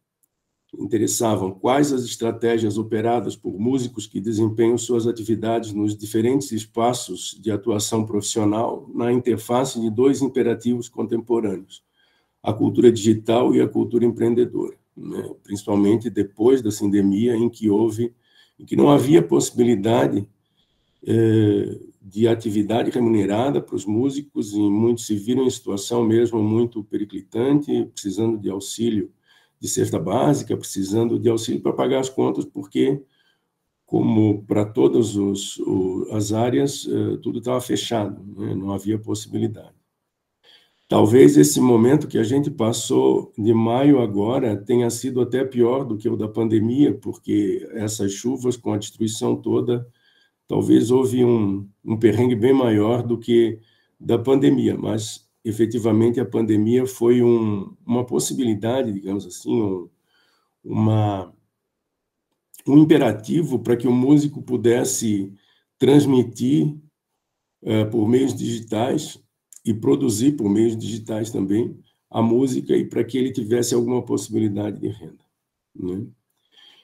interessavam quais as estratégias operadas por músicos que desempenham suas atividades nos diferentes espaços de atuação profissional na interface de dois imperativos contemporâneos, a cultura digital e a cultura empreendedora, né? principalmente depois da pandemia em que houve, em que não havia possibilidade eh, de atividade remunerada para os músicos e muitos se viram em situação mesmo muito periclitante, precisando de auxílio de cesta básica, precisando de auxílio para pagar as contas, porque, como para todas os, o, as áreas, eh, tudo estava fechado, né? não havia possibilidade. Talvez esse momento que a gente passou de maio agora tenha sido até pior do que o da pandemia, porque essas chuvas com a destruição toda, talvez houve um, um perrengue bem maior do que da pandemia, mas efetivamente a pandemia foi um, uma possibilidade, digamos assim, um, uma, um imperativo para que o músico pudesse transmitir uh, por meios digitais e produzir por meios digitais também a música e para que ele tivesse alguma possibilidade de renda. Né?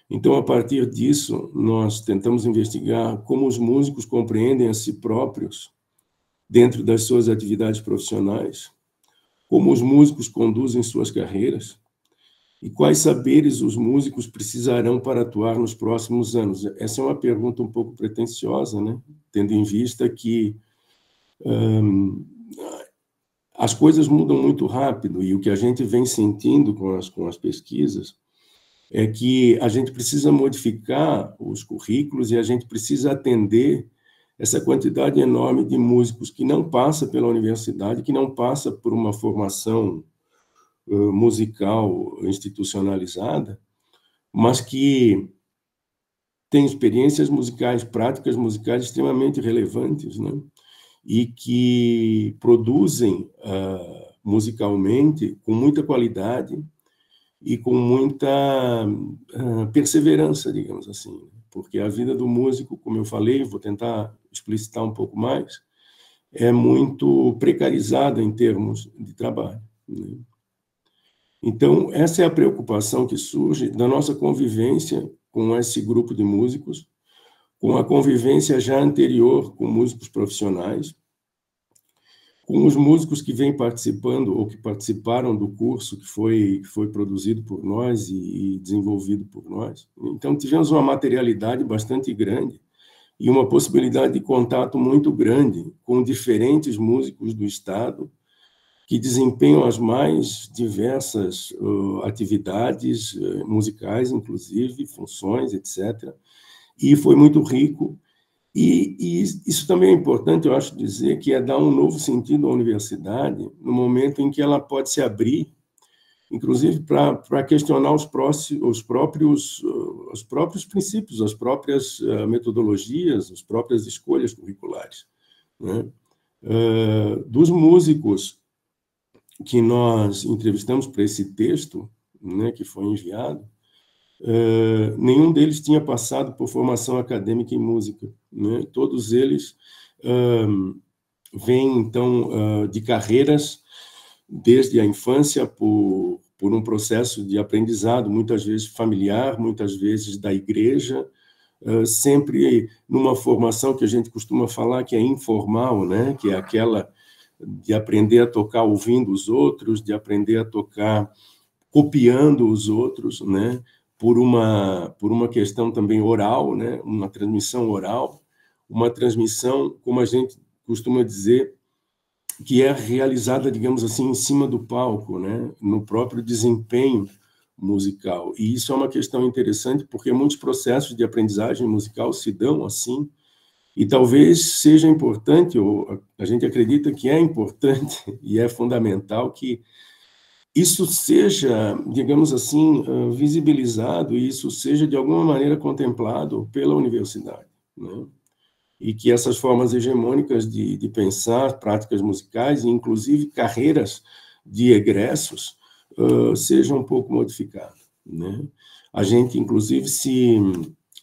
Então, a partir disso, nós tentamos investigar como os músicos compreendem a si próprios dentro das suas atividades profissionais, como os músicos conduzem suas carreiras e quais saberes os músicos precisarão para atuar nos próximos anos. Essa é uma pergunta um pouco pretensiosa, né? tendo em vista que as coisas mudam muito rápido e o que a gente vem sentindo com as, com as pesquisas é que a gente precisa modificar os currículos e a gente precisa atender essa quantidade enorme de músicos que não passa pela universidade, que não passa por uma formação musical institucionalizada, mas que tem experiências musicais, práticas musicais extremamente relevantes, né? e que produzem uh, musicalmente com muita qualidade e com muita uh, perseverança, digamos assim, né? porque a vida do músico, como eu falei, vou tentar explicitar um pouco mais, é muito precarizada em termos de trabalho. Né? Então, essa é a preocupação que surge da nossa convivência com esse grupo de músicos, com a convivência já anterior com músicos profissionais, com os músicos que vêm participando ou que participaram do curso que foi, que foi produzido por nós e, e desenvolvido por nós. Então, tivemos uma materialidade bastante grande e uma possibilidade de contato muito grande com diferentes músicos do Estado que desempenham as mais diversas uh, atividades uh, musicais, inclusive, funções, etc. E foi muito rico. E, e, isso também é importante, eu acho, dizer que é dar um novo sentido à universidade no momento em que ela pode se abrir, inclusive para questionar os, próximos, os próprios os próprios princípios, as próprias eh, metodologias, as próprias escolhas curriculares. Né? Eh, dos músicos que nós entrevistamos para esse texto, né, que foi enviado, eh, nenhum deles tinha passado por formação acadêmica em música. Né? Todos eles vêm, então, de carreiras desde a infância por por um processo de aprendizado, muitas vezes familiar, muitas vezes da igreja, sempre numa formação que a gente costuma falar que é informal, né? que é aquela de aprender a tocar ouvindo os outros, de aprender a tocar copiando os outros, né? por, uma, por uma questão também oral, né? uma transmissão oral, uma transmissão, como a gente costuma dizer, que é realizada, digamos assim, em cima do palco, né? no próprio desempenho musical. E isso é uma questão interessante, porque muitos processos de aprendizagem musical se dão assim, e talvez seja importante, ou a gente acredita que é importante e é fundamental que isso seja, digamos assim, visibilizado e isso seja de alguma maneira contemplado pela universidade. Né? e que essas formas hegemônicas de, de pensar práticas musicais, e inclusive carreiras de egressos, uh, sejam um pouco modificadas. Né? A gente, inclusive, se,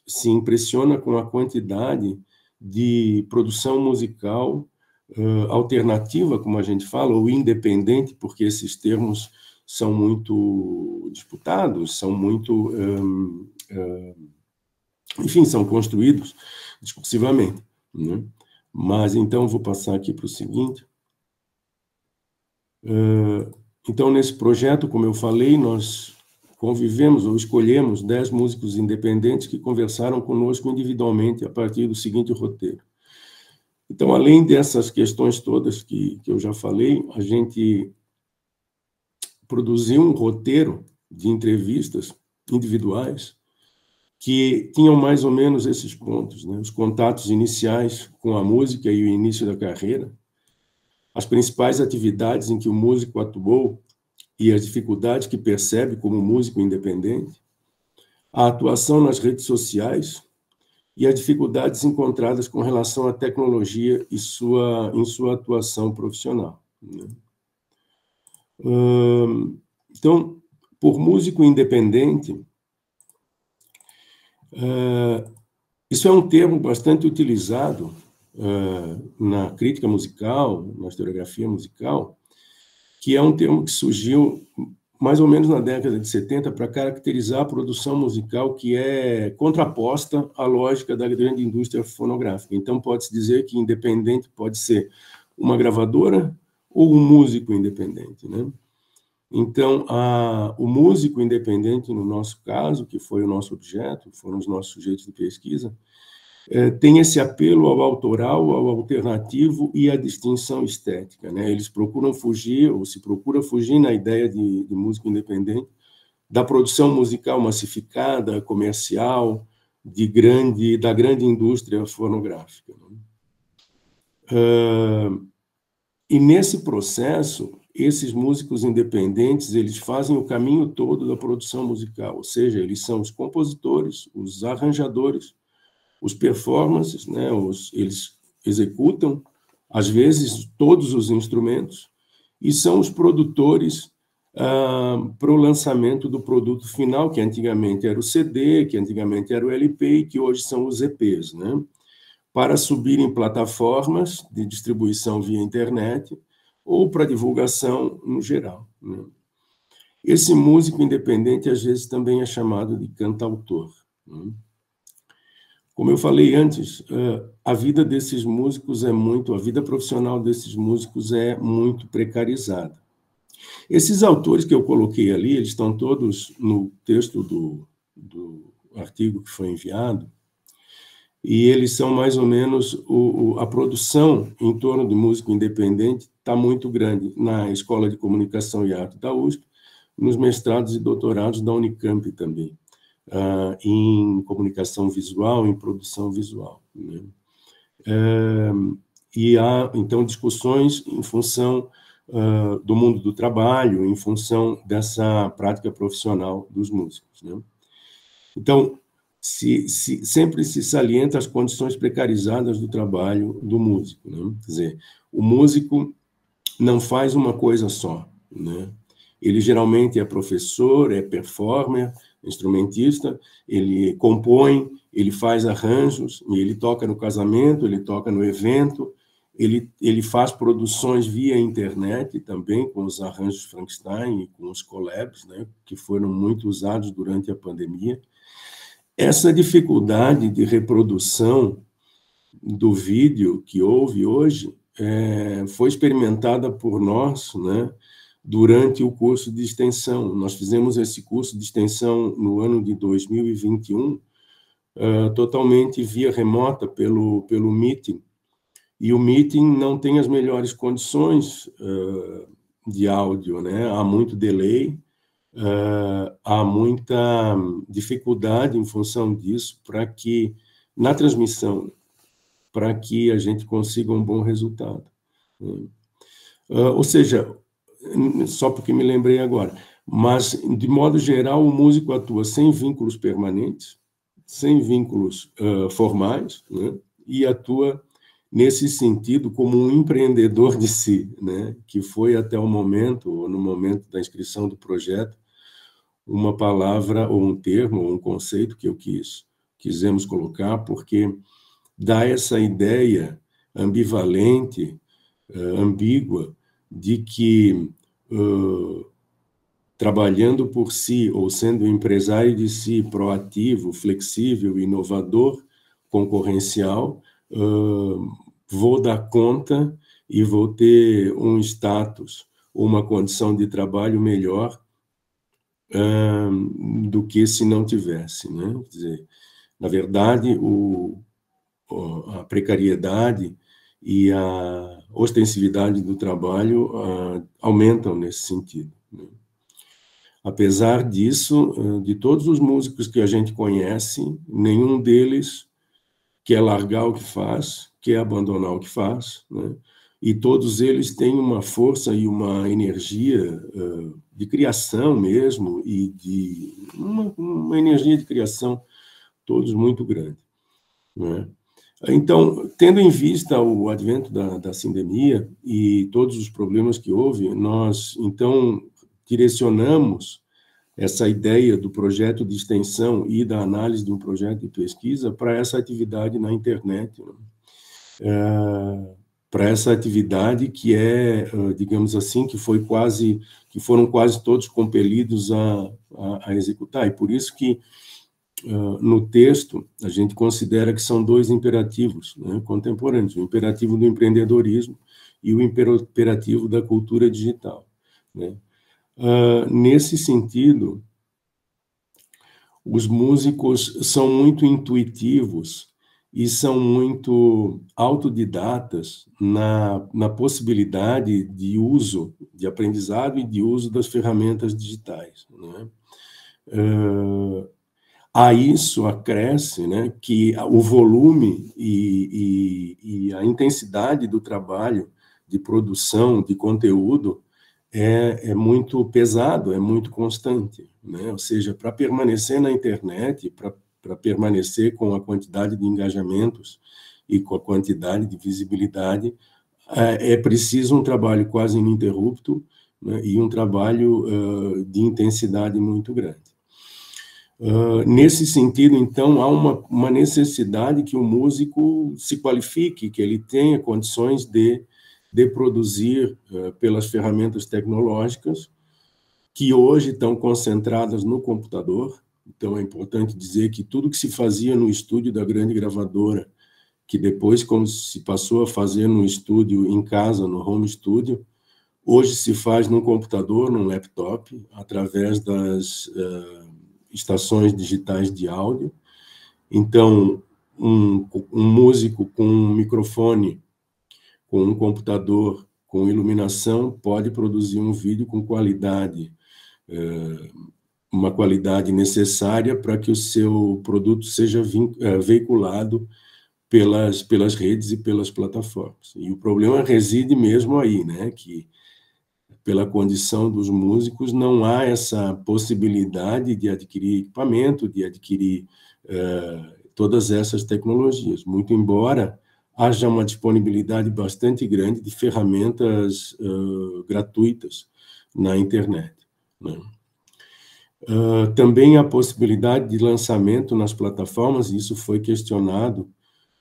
se impressiona com a quantidade de produção musical uh, alternativa, como a gente fala, ou independente, porque esses termos são muito disputados, são muito. Um, enfim, são construídos discursivamente. Né? Mas então vou passar aqui para o seguinte. É, então, nesse projeto, como eu falei, nós convivemos ou escolhemos dez músicos independentes que conversaram conosco individualmente a partir do seguinte roteiro. Então, além dessas questões todas que, que eu já falei, a gente produziu um roteiro de entrevistas individuais que tinham mais ou menos esses pontos, né? os contatos iniciais com a música e o início da carreira, as principais atividades em que o músico atuou e as dificuldades que percebe como músico independente, a atuação nas redes sociais e as dificuldades encontradas com relação à tecnologia e sua, em sua atuação profissional. Né? Então, por músico independente, é, isso é um termo bastante utilizado uh, na crítica musical, na historiografia musical, que é um termo que surgiu mais ou menos na década de 70 para caracterizar a produção musical que é contraposta à lógica da grande indústria fonográfica. Então pode-se dizer que independente pode ser uma gravadora ou um músico independente, né? Então, a, o músico independente, no nosso caso, que foi o nosso objeto, foram os nossos sujeitos de pesquisa, é, tem esse apelo ao autoral, ao alternativo e à distinção estética. Né? Eles procuram fugir, ou se procura fugir na ideia de, de músico independente, da produção musical massificada, comercial, de grande, da grande indústria fonográfica. Né? Uh, e nesse processo, esses músicos independentes, eles fazem o caminho todo da produção musical, ou seja, eles são os compositores, os arranjadores, os performances, né, os, eles executam, às vezes, todos os instrumentos, e são os produtores ah, para o lançamento do produto final, que antigamente era o CD, que antigamente era o LP e que hoje são os EPs, né? para subir em plataformas de distribuição via internet, ou para divulgação no geral. Né? Esse músico independente às vezes também é chamado de cantautor. Né? Como eu falei antes, eh, a vida desses músicos é muito, a vida profissional desses músicos é muito precarizada. Esses autores que eu coloquei ali, eles estão todos no texto do, do artigo que foi enviado, e eles são mais ou menos o, o, a produção em torno do músico independente está muito grande na Escola de Comunicação e Arte da USP, nos mestrados e doutorados da Unicamp também, uh, em comunicação visual, em produção visual. Né? Uh, e há, então, discussões em função uh, do mundo do trabalho, em função dessa prática profissional dos músicos. Né? Então, se, se, sempre se salienta as condições precarizadas do trabalho do músico. Né? Quer dizer, o músico não faz uma coisa só, né? Ele geralmente é professor, é performer, instrumentista, ele compõe, ele faz arranjos, ele toca no casamento, ele toca no evento, ele, ele faz produções via internet também, com os arranjos Frankenstein e com os collabs, né, que foram muito usados durante a pandemia. Essa dificuldade de reprodução do vídeo que houve hoje é, foi experimentada por nós né, durante o curso de extensão. Nós fizemos esse curso de extensão no ano de 2021, uh, é, totalmente via remota pelo, pelo Meeting. E o Meeting não tem as melhores condições uh, de áudio, né? há muito delay, uh, há muita dificuldade em função disso para que, na transmissão, para que a gente consiga um bom resultado. Hum. Ah, ou seja, só porque me lembrei agora, mas de modo geral o músico atua sem vínculos permanentes, sem vínculos uh, formais, né? e atua nesse sentido como um empreendedor de si, né? que foi até o momento, ou no momento da inscrição do projeto, uma palavra ou um termo ou um conceito que eu quis quisemos colocar, porque dá essa ideia ambivalente, eh, ambígua, de que uh, trabalhando por si ou sendo empresário de si, proativo, flexível, inovador, concorrencial, uh, vou dar conta e vou ter um status, uma condição de trabalho melhor uh, do que se não tivesse, né? Quer dizer, na verdade, o a precariedade e a ostensividade do trabalho uh, aumentam nesse sentido. Né? Apesar disso, uh, de todos os músicos que a gente conhece, nenhum deles quer largar o que faz, quer abandonar o que faz, né? e todos eles têm uma força e uma energia uh, de criação mesmo, e de uma, uma energia de criação, todos muito grande. Né? Então, tendo em vista o advento da, da sindemia e todos os problemas que houve, nós, então, direcionamos essa ideia do projeto de extensão e da análise de um projeto de pesquisa para essa atividade na internet, né? é, para essa atividade que é, ah, digamos assim, que foi quase, que foram quase todos compelidos a, a, a executar, e por isso que ah, no texto, a gente considera que são dois imperativos né, contemporâneos: o imperativo do empreendedorismo e o imperativo da cultura digital. Né? Uh, nesse sentido, os músicos são muito intuitivos e são muito autodidatas na, na possibilidade de uso, de aprendizado e de uso das ferramentas digitais. Né? Uh, a isso acresce né, que o volume e, e, e, a intensidade do trabalho de produção de conteúdo é, é muito pesado, é muito constante. Né? Ou seja, para permanecer na internet, para permanecer com a quantidade de engajamentos e com a quantidade de visibilidade, é, é preciso um trabalho quase ininterrupto né, e um trabalho uh, de intensidade muito grande. Ah, nesse sentido, então, há uma, uma, necessidade que o músico se qualifique, que ele tenha condições de, de produzir uh, pelas ferramentas tecnológicas, que hoje estão concentradas no computador. Então, é importante dizer que tudo que se fazia no estúdio da grande gravadora, que depois, como se passou a fazer no estúdio em casa, no home studio, hoje se faz no computador, num laptop, através das. Uh, estações digitais de áudio. Então, um, um músico com um microfone, com um computador, com iluminação, pode produzir um vídeo com qualidade, eh, uma qualidade necessária para que o seu produto seja eh, veiculado pelas, pelas redes e pelas plataformas. E o problema reside mesmo aí, né? Que pela condição dos músicos, não há essa possibilidade de adquirir equipamento, de adquirir uh, todas essas tecnologias. Muito embora haja uma disponibilidade bastante grande de ferramentas uh, gratuitas na internet. Né? Uh, também a possibilidade de lançamento nas plataformas, isso foi questionado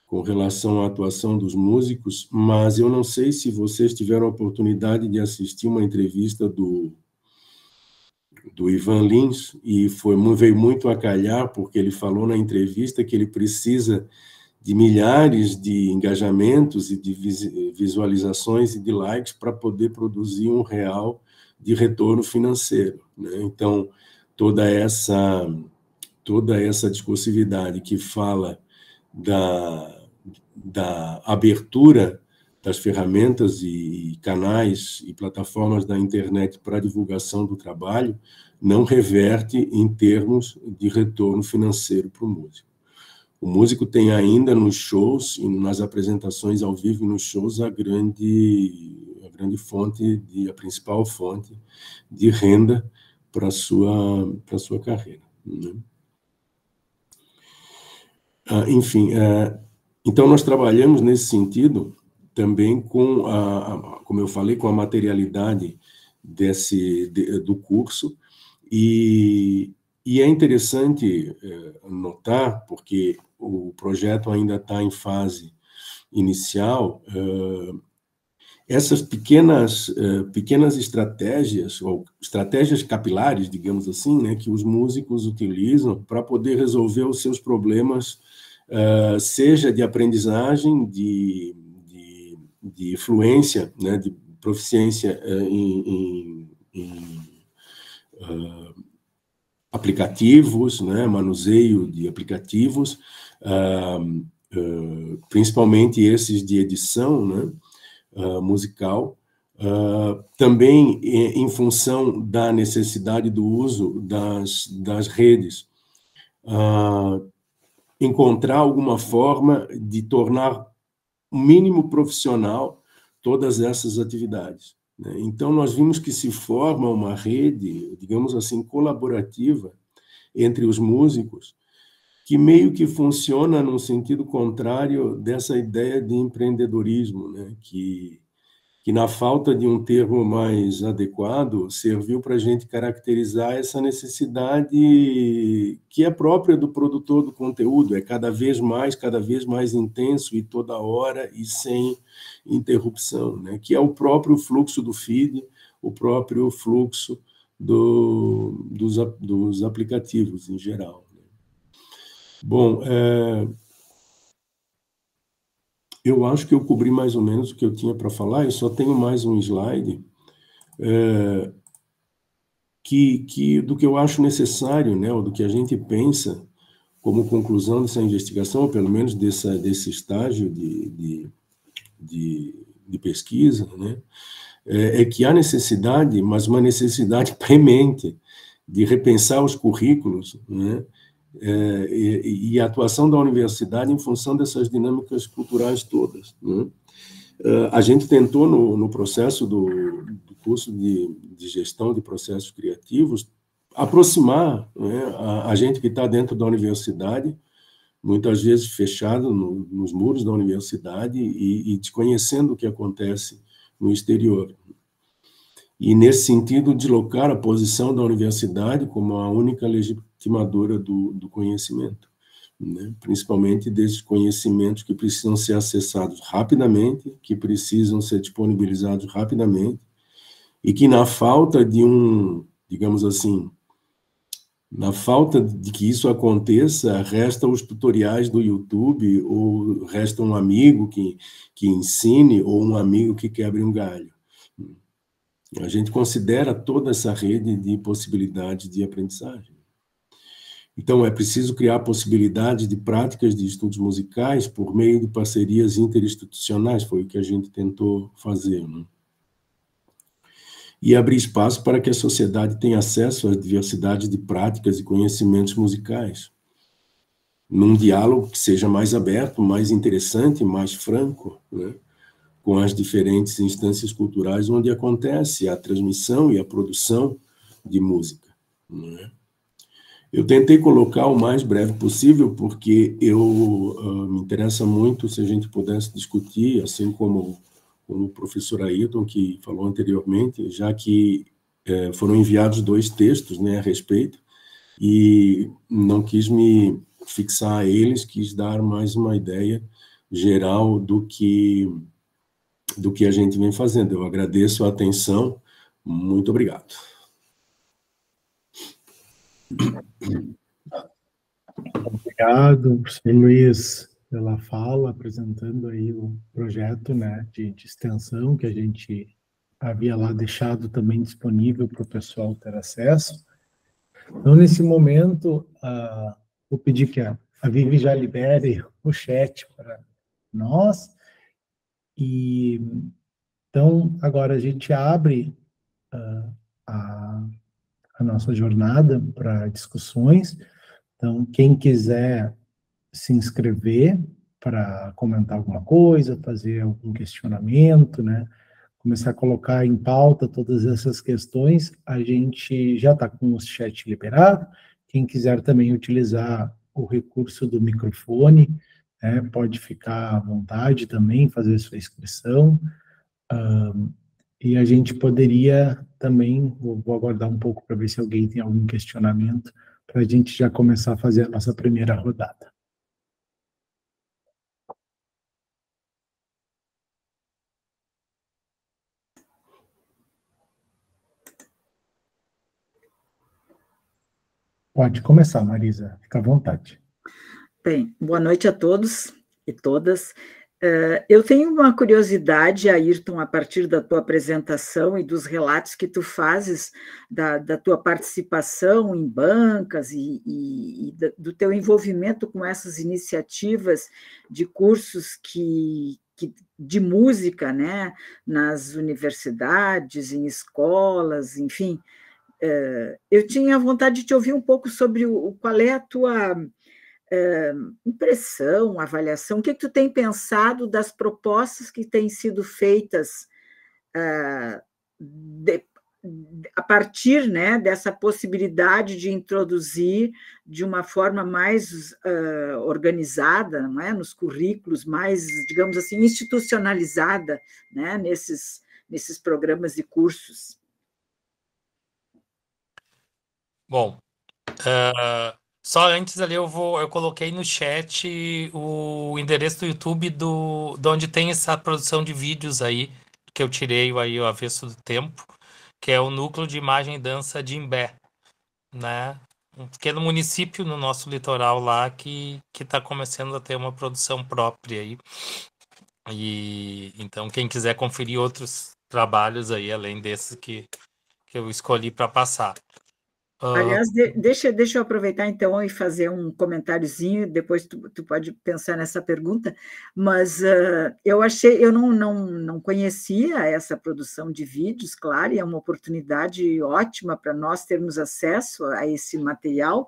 com relação à atuação dos músicos, mas eu não sei se vocês tiveram a oportunidade de assistir uma entrevista do, do Ivan Lins, e foi, veio muito a calhar, porque ele falou na entrevista que ele precisa de milhares de engajamentos e de visualizações e de likes para poder produzir um real de retorno financeiro. Né? Então, toda essa, toda essa discursividade que fala da, da abertura das ferramentas e canais e plataformas da internet para divulgação do trabalho não reverte em termos de retorno financeiro para o músico. O músico tem ainda nos shows e nas apresentações ao vivo e nos shows a grande a grande fonte de a principal fonte de renda para sua para sua carreira. Né? Ah, enfim, ah, então, nós trabalhamos nesse sentido também com, a, como eu falei, com a materialidade desse, de, do curso. E, e é interessante é, notar, porque o projeto ainda está em fase inicial, é, essas pequenas, é, pequenas estratégias, ou estratégias capilares, digamos assim, né, que os músicos utilizam para poder resolver os seus problemas eh, seja de aprendizagem, de, de, de fluência, né, de proficiência uh, em, em, uh, aplicativos, né, manuseio de aplicativos, ah, principalmente esses de edição né, ah, musical, Uh, também em função da necessidade do uso das, das redes. Uh, encontrar alguma forma de tornar o mínimo profissional todas essas atividades. Né? Então, nós vimos que se forma uma rede, digamos assim, colaborativa entre os músicos, que meio que funciona num sentido contrário dessa ideia de empreendedorismo, né? que que, na falta de um termo mais adequado, serviu para a gente caracterizar essa necessidade que é própria do produtor do conteúdo, é cada vez mais, cada vez mais intenso e toda hora e sem interrupção, né? que é o próprio fluxo do feed, o próprio fluxo do, dos, dos aplicativos em geral. Né? Bom, é, eu acho que eu cobri mais ou menos o que eu tinha para falar, eu só tenho mais um slide é, que, que do que eu acho necessário, né, ou do que a gente pensa como conclusão dessa investigação, ou pelo menos dessa, desse estágio de, de, de, de pesquisa, né, é, é que há necessidade, mas uma necessidade premente, de repensar os currículos, né, é, e, e, a atuação da universidade em função dessas dinâmicas culturais todas. Né? É, a gente tentou, no, no processo do, do curso de, de, gestão de processos criativos, aproximar né, a, a, gente que está dentro da universidade, muitas vezes fechado no, nos muros da universidade e, e desconhecendo o que acontece no exterior e, nesse sentido, deslocar a posição da universidade como a única legitimadora do, do conhecimento, né? principalmente desses conhecimentos que precisam ser acessados rapidamente, que precisam ser disponibilizados rapidamente, e que, na falta de um, digamos assim, na falta de que isso aconteça, restam os tutoriais do YouTube, ou resta um amigo que, que ensine, ou um amigo que quebre um galho. A gente considera toda essa rede de possibilidade de aprendizagem. Então, é preciso criar possibilidade de práticas de estudos musicais por meio de parcerias interinstitucionais, foi o que a gente tentou fazer. Né? E abrir espaço para que a sociedade tenha acesso à diversidade de práticas e conhecimentos musicais, num diálogo que seja mais aberto, mais interessante, mais franco, né? com as diferentes instâncias culturais onde acontece a transmissão e a produção de música. É? Eu tentei colocar o mais breve possível, porque eu uh, me interessa muito se a gente pudesse discutir, assim como, como o professor Ailton, que falou anteriormente, já que eh, foram enviados dois textos né, a respeito, e não quis me fixar a eles, quis dar mais uma ideia geral do que do que a gente vem fazendo. Eu agradeço a atenção. Muito obrigado. Obrigado, professor Luiz, pela fala, apresentando aí o projeto né, de, de extensão que a gente havia lá deixado também disponível para o pessoal ter acesso. Então, nesse momento, uh, vou pedir que a, a Vivi já libere o chat para nós. E então agora a gente abre uh, a, a, nossa jornada para discussões. Então quem quiser se inscrever para comentar alguma coisa, fazer algum questionamento, né? Começar a colocar em pauta todas essas questões. A gente já está com o chat liberado. Quem quiser também utilizar o recurso do microfone, né, pode ficar à vontade também, fazer sua inscrição. Um, e a gente poderia também, vou, vou aguardar um pouco para ver se alguém tem algum questionamento, para a gente já começar a fazer a nossa primeira rodada. Pode começar, Marisa, fica à vontade. Bem, boa noite a todos e todas. Eh, eu tenho uma curiosidade, Ayrton, a partir da tua apresentação e dos relatos que tu fazes da, da tua participação em bancas e, e, e, do teu envolvimento com essas iniciativas de cursos que, que de música, né, nas universidades, em escolas, enfim. Eh, eu tinha vontade de te ouvir um pouco sobre o, qual é a tua Hum, impressão, avaliação? O que, que tu tem pensado das propostas que têm sido feitas ah, de, a partir né, dessa possibilidade de introduzir de uma forma mais uh, organizada, não é? nos currículos, mais, digamos assim, institucionalizada né, nesses, nesses programas e cursos? Bom, ah, só antes ali eu vou, eu coloquei no chat o endereço do YouTube do, de onde tem essa produção de vídeos aí, que eu tirei aí o avesso do tempo, que é o núcleo de imagem e dança de Imbé, né? Um pequeno município no nosso litoral lá que que está começando a ter uma produção própria aí. E então quem quiser conferir outros trabalhos aí além desses que que eu escolhi para passar. Ah. Aliás, deixa, deixa eu aproveitar então e fazer um comentáriozinho, depois tu, tu pode pensar nessa pergunta, mas uh, eu achei, eu não, não, não conhecia essa produção de vídeos, claro, e é uma oportunidade ótima para nós termos acesso a esse material,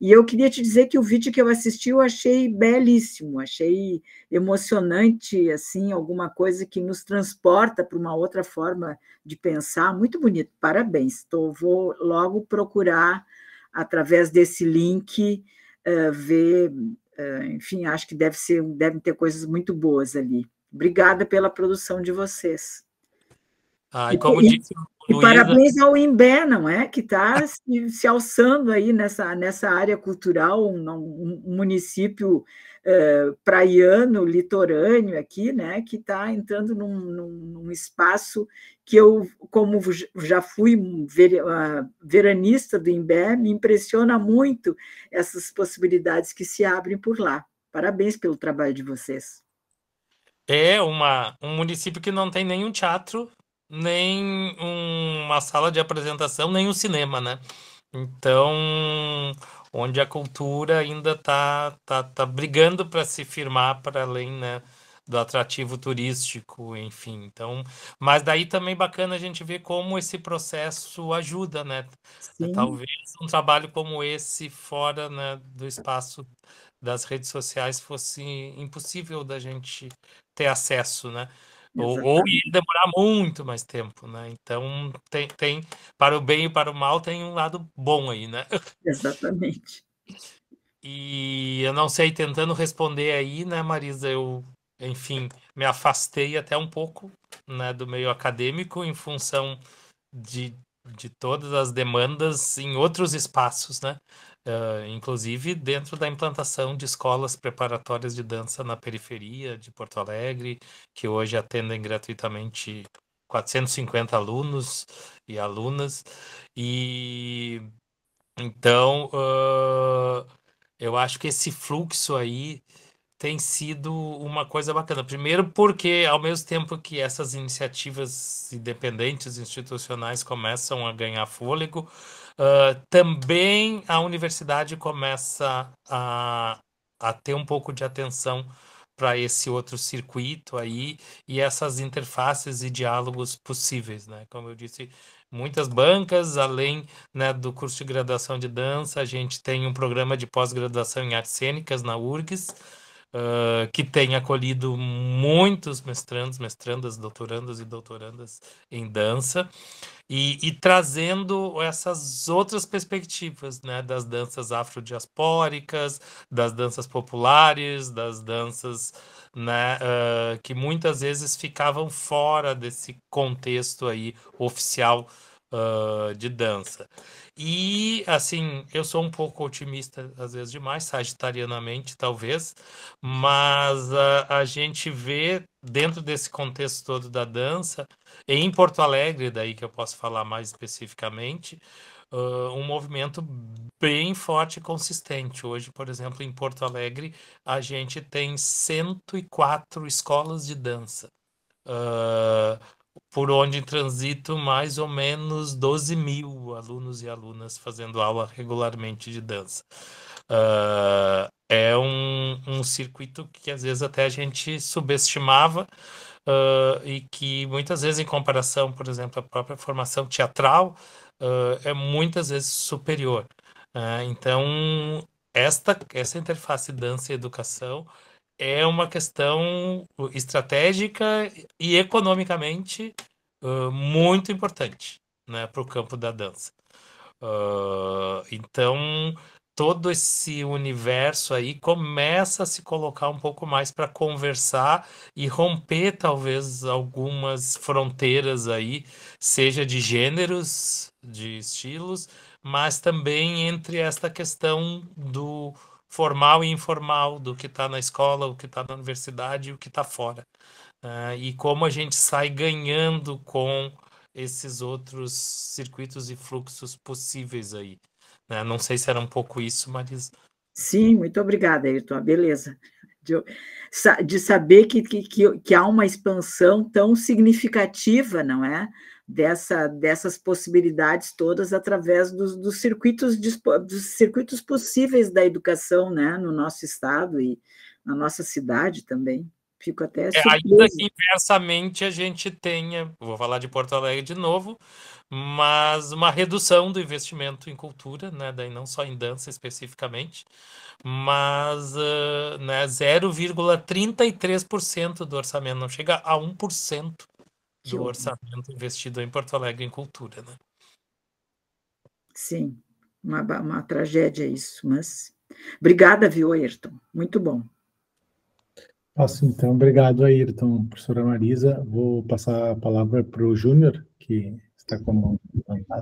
e eu queria te dizer que o vídeo que eu assisti eu achei belíssimo, achei emocionante, assim, alguma coisa que nos transporta para uma outra forma de pensar. Muito bonito, parabéns. Então, vou logo procurar, através desse link, uh, ver. Uh, enfim, acho que deve ser, devem ter coisas muito boas ali. Obrigada pela produção de vocês. Ah, e, como e, disse o e né? parabéns ao Imbé, não é? Que está se, se, alçando aí nessa, nessa área cultural, um, um município uh, praiano, litorâneo aqui, né? Que está entrando num, num, num, espaço que eu, como já fui ver, uh, ah, veranista do Imbé, me impressiona muito essas possibilidades que se abrem por lá. Parabéns pelo trabalho de vocês. É uma, um município que não tem nenhum teatro nem uma sala de apresentação, nem um cinema, né? Então, onde a cultura ainda está tá, tá brigando para se firmar para além né, do atrativo turístico, enfim. Então, mas daí também bacana a gente ver como esse processo ajuda, né? Sim. Talvez um trabalho como esse fora né, do espaço das redes sociais fosse impossível da gente ter acesso, né? Ou, ou demorar muito mais tempo, né? Então, tem, tem, para o bem e para o mal, tem um lado bom aí, né? Exatamente. E eu não sei, tentando responder aí, né, Marisa, eu, enfim, me afastei até um pouco né, do meio acadêmico em função de, de todas as demandas em outros espaços, né? Uh, inclusive dentro da implantação de escolas preparatórias de dança na periferia de Porto Alegre, que hoje atendem gratuitamente 450 alunos e alunas. E então uh, eu acho que esse fluxo aí tem sido uma coisa bacana. Primeiro, porque ao mesmo tempo que essas iniciativas independentes institucionais começam a ganhar fôlego, ah, também a universidade começa a, a ter um pouco de atenção para esse outro circuito aí e essas interfaces e diálogos possíveis, né? Como eu disse, muitas bancas, além né, do curso de graduação de dança, a gente tem um programa de pós-graduação em artes cênicas na URGS, uh, que tem acolhido muitos mestrandos, mestrandas, doutorandos e doutorandas em dança, e, e trazendo essas outras perspectivas né, das danças afrodiaspóricas, das danças populares, das danças né, uh, que muitas vezes ficavam fora desse contexto aí oficial uh, de dança. E, assim, eu sou um pouco otimista, às vezes demais, sagitarianamente, talvez, mas uh, a gente vê dentro desse contexto todo da dança, em Porto Alegre, daí que eu posso falar mais especificamente, Uh, um movimento bem forte e consistente. Hoje, por exemplo, em Porto Alegre, a gente tem 104 escolas de dança. Uh, por onde transito mais ou menos 12 mil alunos e alunas fazendo aula regularmente de dança. Uh, é um, um circuito que às vezes até a gente subestimava uh, e que muitas vezes, em comparação, por exemplo, à própria formação teatral, uh, é muitas vezes superior. Né? então, esta, essa interface dança e educação é uma questão estratégica e economicamente uh, muito importante né, para o campo da dança. Uh, então, todo esse universo aí começa a se colocar um pouco mais para conversar e romper talvez algumas fronteiras aí, seja de gêneros, de estilos, mas também entre esta questão do formal e informal do que está na escola, o que está na universidade e o que está fora. Uh, e como a gente sai ganhando com esses outros circuitos e fluxos possíveis aí. Né? Não sei se era um pouco isso, Marisa. Sim, muito obrigada, Ayrton. Beleza. De, de saber que, que, que há uma expansão tão significativa, não é? dessa, dessas possibilidades todas através dos, dos circuitos dos circuitos possíveis da educação, né, no nosso estado e na nossa cidade também. Fico até surpreso. é, ainda que inversamente a gente tenha, vou falar de Porto Alegre de novo, mas uma redução do investimento em cultura, né, daí não só em dança especificamente, mas uh, né, 0,33% do orçamento, não chega a 1% do orçamento investido em Porto Alegre em cultura, né? Sim, uma, uma tragédia isso, mas obrigada, viu, Ayrton? Muito bom. Posso, então, obrigado, Ayrton, professora Marisa. Vou passar a palavra para o Júnior, que está com a mão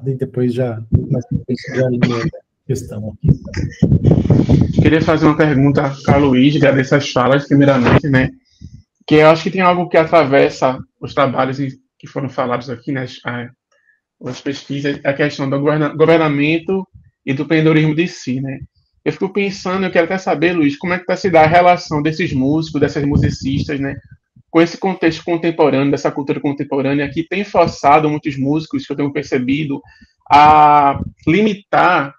e depois já, já é questão aqui. Queria fazer uma pergunta para o Luiz, agradeço as falas, primeiramente, né? que eu acho que tem algo que atravessa os trabalhos que foram falados aqui, né, as, pesquisas, é a questão do governamento e do pendurismo de si, né? Eu fico pensando, eu quero até saber, Luiz, como é que tá se dá a relação desses músicos, dessas musicistas, né, com esse contexto contemporâneo, dessa cultura contemporânea que tem forçado muitos músicos, que eu tenho percebido, a limitar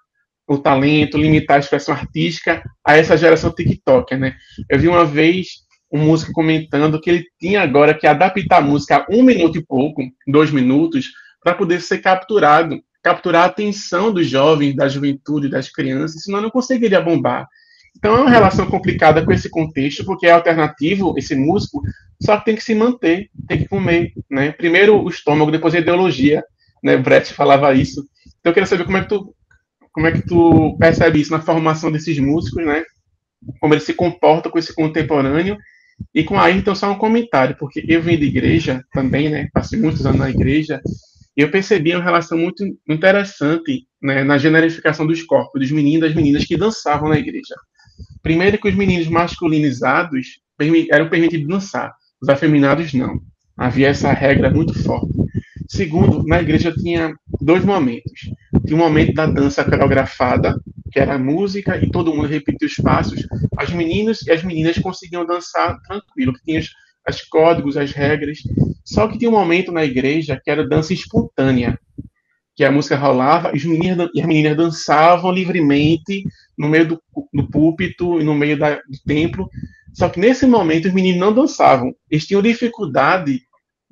o talento, limitar a expressão artística a essa geração TikTok, né? Eu vi uma vez um músico comentando que ele tinha agora que adaptar a música a um minuto e pouco, dois minutos, para poder ser capturado, capturar a atenção dos jovens, da juventude, das crianças, senão não conseguiria bombar. Então é uma relação complicada com esse contexto, porque é alternativo esse músico, só que tem que se manter, tem que comer, né? Primeiro o estômago, depois a ideologia, né? Brett falava isso. Então eu queria saber como é que tu como é que tu percebe isso na formação desses músicos, né? Como eles se comportam com esse contemporâneo e com aí, então, só um comentário, porque eu vim de igreja também, né? Passei muitos anos na igreja, e eu percebi uma relação muito interessante né, na generificação dos corpos, dos meninos e das meninas que dançavam na igreja. Primeiro que os meninos masculinizados eram permitidos dançar, os afeminados não. Havia essa regra muito forte. Segundo, na igreja tinha dois momentos. Tinha o um momento da dança coreografada, que era música, e todo mundo repetia os passos. As meninas e as meninas conseguiam dançar tranquilo, que tinha os as códigos, as regras. Só que tinha um momento na igreja que era dança espontânea, que a música rolava e, os meninos, e as meninas dançavam livremente no meio do, do púlpito e no meio da, do templo. Só que nesse momento os meninos não dançavam. Eles tinham dificuldade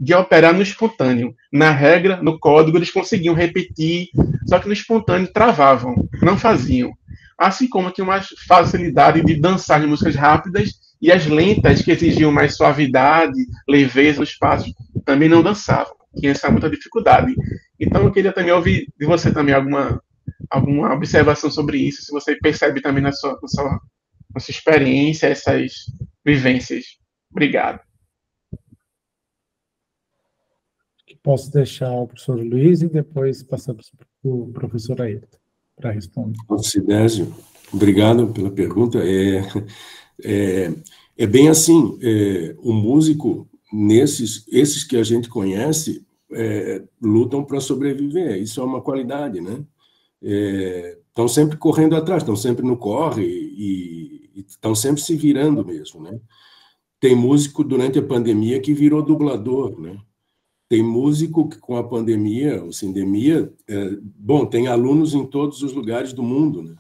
de operar no espontâneo. Na regra, no código, eles conseguiam repetir, só que no espontâneo travavam, não faziam. Assim como tinha uma facilidade de dançar de músicas rápidas e as lentas, que exigiam mais suavidade, leveza no espaço, também não dançavam. Tinha essa muita dificuldade. Então, eu queria também ouvir de você também alguma, alguma observação sobre isso, se você percebe também na sua, na sua, na sua experiência, essas vivências. Obrigado. posso deixar o professor Luiz e depois passamos para o professor Ayrton para responder. Sidésio, obrigado pela pergunta. É, é, é bem assim, é, o músico, nesses esses que a gente conhece, é, lutam para sobreviver. Isso é uma qualidade, né? Estão é, sempre correndo atrás, estão sempre no corre e estão sempre se virando mesmo, né? Tem músico durante a pandemia que virou dublador, né? Tem músico que, com a pandemia, ou sindemia, é, bom, tem alunos em todos os lugares do mundo, né?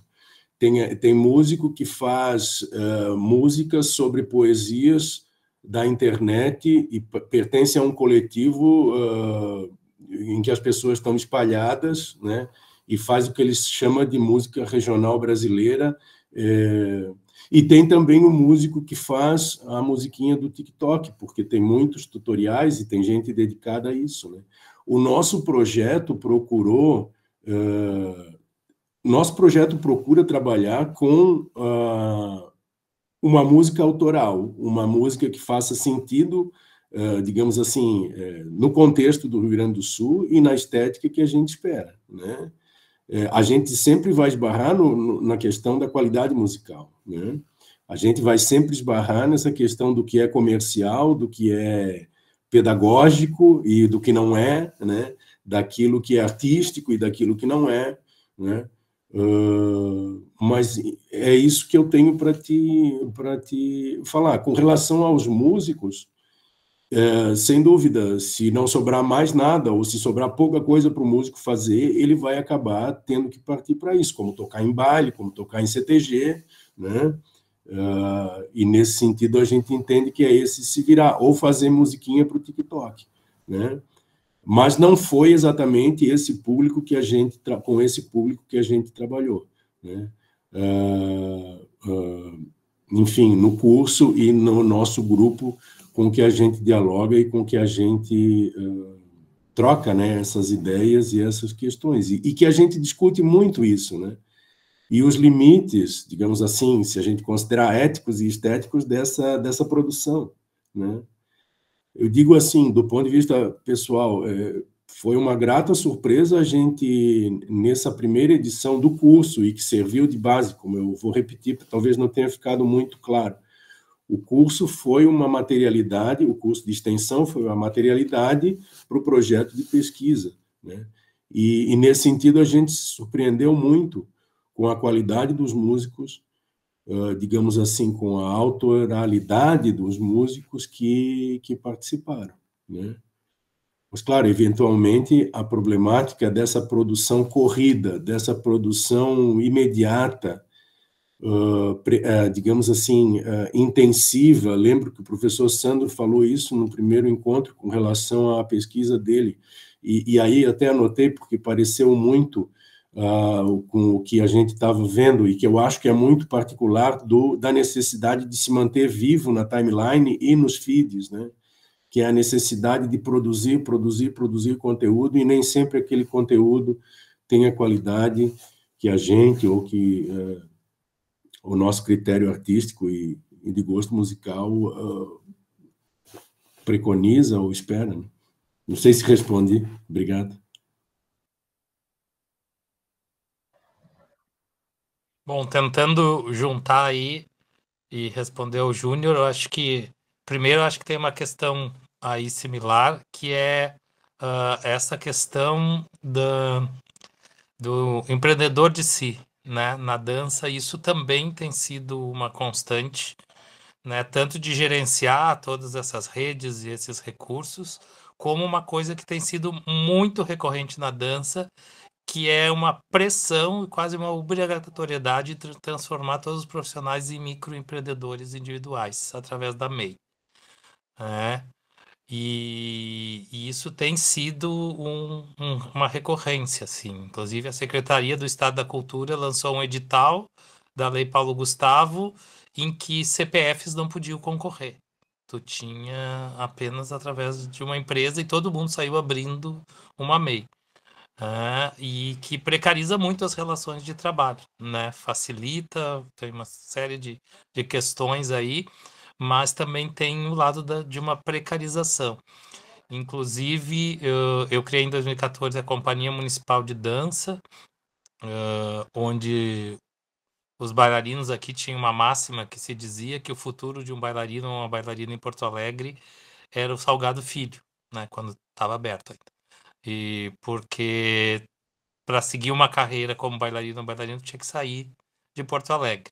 Tem, é, tem músico que faz uh, é, músicas sobre poesias da internet e pertence a um coletivo uh, em que as pessoas estão espalhadas, né? E faz o que eles chamam de música regional brasileira. E tem também o músico que faz a musiquinha do TikTok, porque tem muitos tutoriais e tem gente dedicada a isso. Né? O nosso projeto procurou. Uh, nosso projeto procura trabalhar com uh, uma música autoral, uma música que faça sentido, uh, digamos assim, no contexto do Rio Grande do Sul e na estética que a gente espera. Né? é, a gente sempre vai esbarrar no, no, na questão da qualidade musical, né? A gente vai sempre esbarrar nessa questão do que é comercial, do que é pedagógico e do que não é, né? Daquilo que é artístico e daquilo que não é, né? Uh, mas é isso que eu tenho para te para te falar com relação aos músicos é, sem dúvida, se não sobrar mais nada ou se sobrar pouca coisa para o músico fazer, ele vai acabar tendo que partir para isso, como tocar em baile, como tocar em CTG, né? Uh, e nesse sentido a gente entende que é esse se virar ou fazer musiquinha para o TikTok, né? Mas não foi exatamente esse público que a gente com esse público que a gente trabalhou, né? Uh, uh, enfim, no curso e no nosso grupo com que a gente dialoga e com que a gente uh, troca né, essas ideias e essas questões. E, e, que a gente discute muito isso, né? E os limites, digamos assim, se a gente considerar éticos e estéticos dessa, dessa produção, né? Eu digo assim, do ponto de vista pessoal, é, foi uma grata surpresa a gente, nessa primeira edição do curso, e que serviu de base, como eu vou repetir, talvez não tenha ficado muito claro, o curso foi uma materialidade, o curso de extensão foi uma materialidade para o projeto de pesquisa. Né? E, e, nesse sentido, a gente se surpreendeu muito com a qualidade dos músicos, digamos assim, com a autoralidade dos músicos que, que participaram. Né? Mas, claro, eventualmente, a problemática dessa produção corrida, dessa produção imediata, digamos assim, intensiva. Lembro que o professor Sandro falou isso no primeiro encontro com relação à pesquisa dele, e, e aí até anotei porque pareceu muito Uh, com o que a gente estava vendo e que eu acho que é muito particular do, da necessidade de se manter vivo na timeline e nos feeds, né? Que é a necessidade de produzir, produzir, produzir conteúdo e nem sempre aquele conteúdo tem a qualidade que a gente ou que o nosso critério artístico e, e de gosto musical uh, preconiza ou espera. Né? Não sei se respondi. Obrigado. Bom, tentando juntar aí e responder o Júnior, eu acho que primeiro eu acho que tem uma questão aí similar, que é uh, essa questão da, do empreendedor de si, né, na dança, isso também tem sido uma constante, né, tanto de gerenciar todas essas redes e esses recursos, como uma coisa que tem sido muito recorrente na dança, que é uma pressão e quase uma obrigatoriedade de transformar todos os profissionais em microempreendedores individuais através da MEI. É. E, e isso tem sido um, um, uma recorrência, assim. Inclusive, a Secretaria do Estado da Cultura lançou um edital da Lei Paulo Gustavo em que CPFs não podiam concorrer. Tu tinha apenas através de uma empresa e todo mundo saiu abrindo uma MEI. Ah, e que precariza muito as relações de trabalho, né? Facilita, tem uma série de, de questões aí mas também tem o lado da, de uma precarização. Inclusive, eu, eu criei em 2014 a Companhia Municipal de Dança, uh, onde os bailarinos aqui tinham uma máxima que se dizia que o futuro de um bailarino ou uma bailarina em Porto Alegre era o Salgado Filho, né, quando estava aberto ainda. E porque para seguir uma carreira como bailarino ou bailarina tinha que sair de Porto Alegre.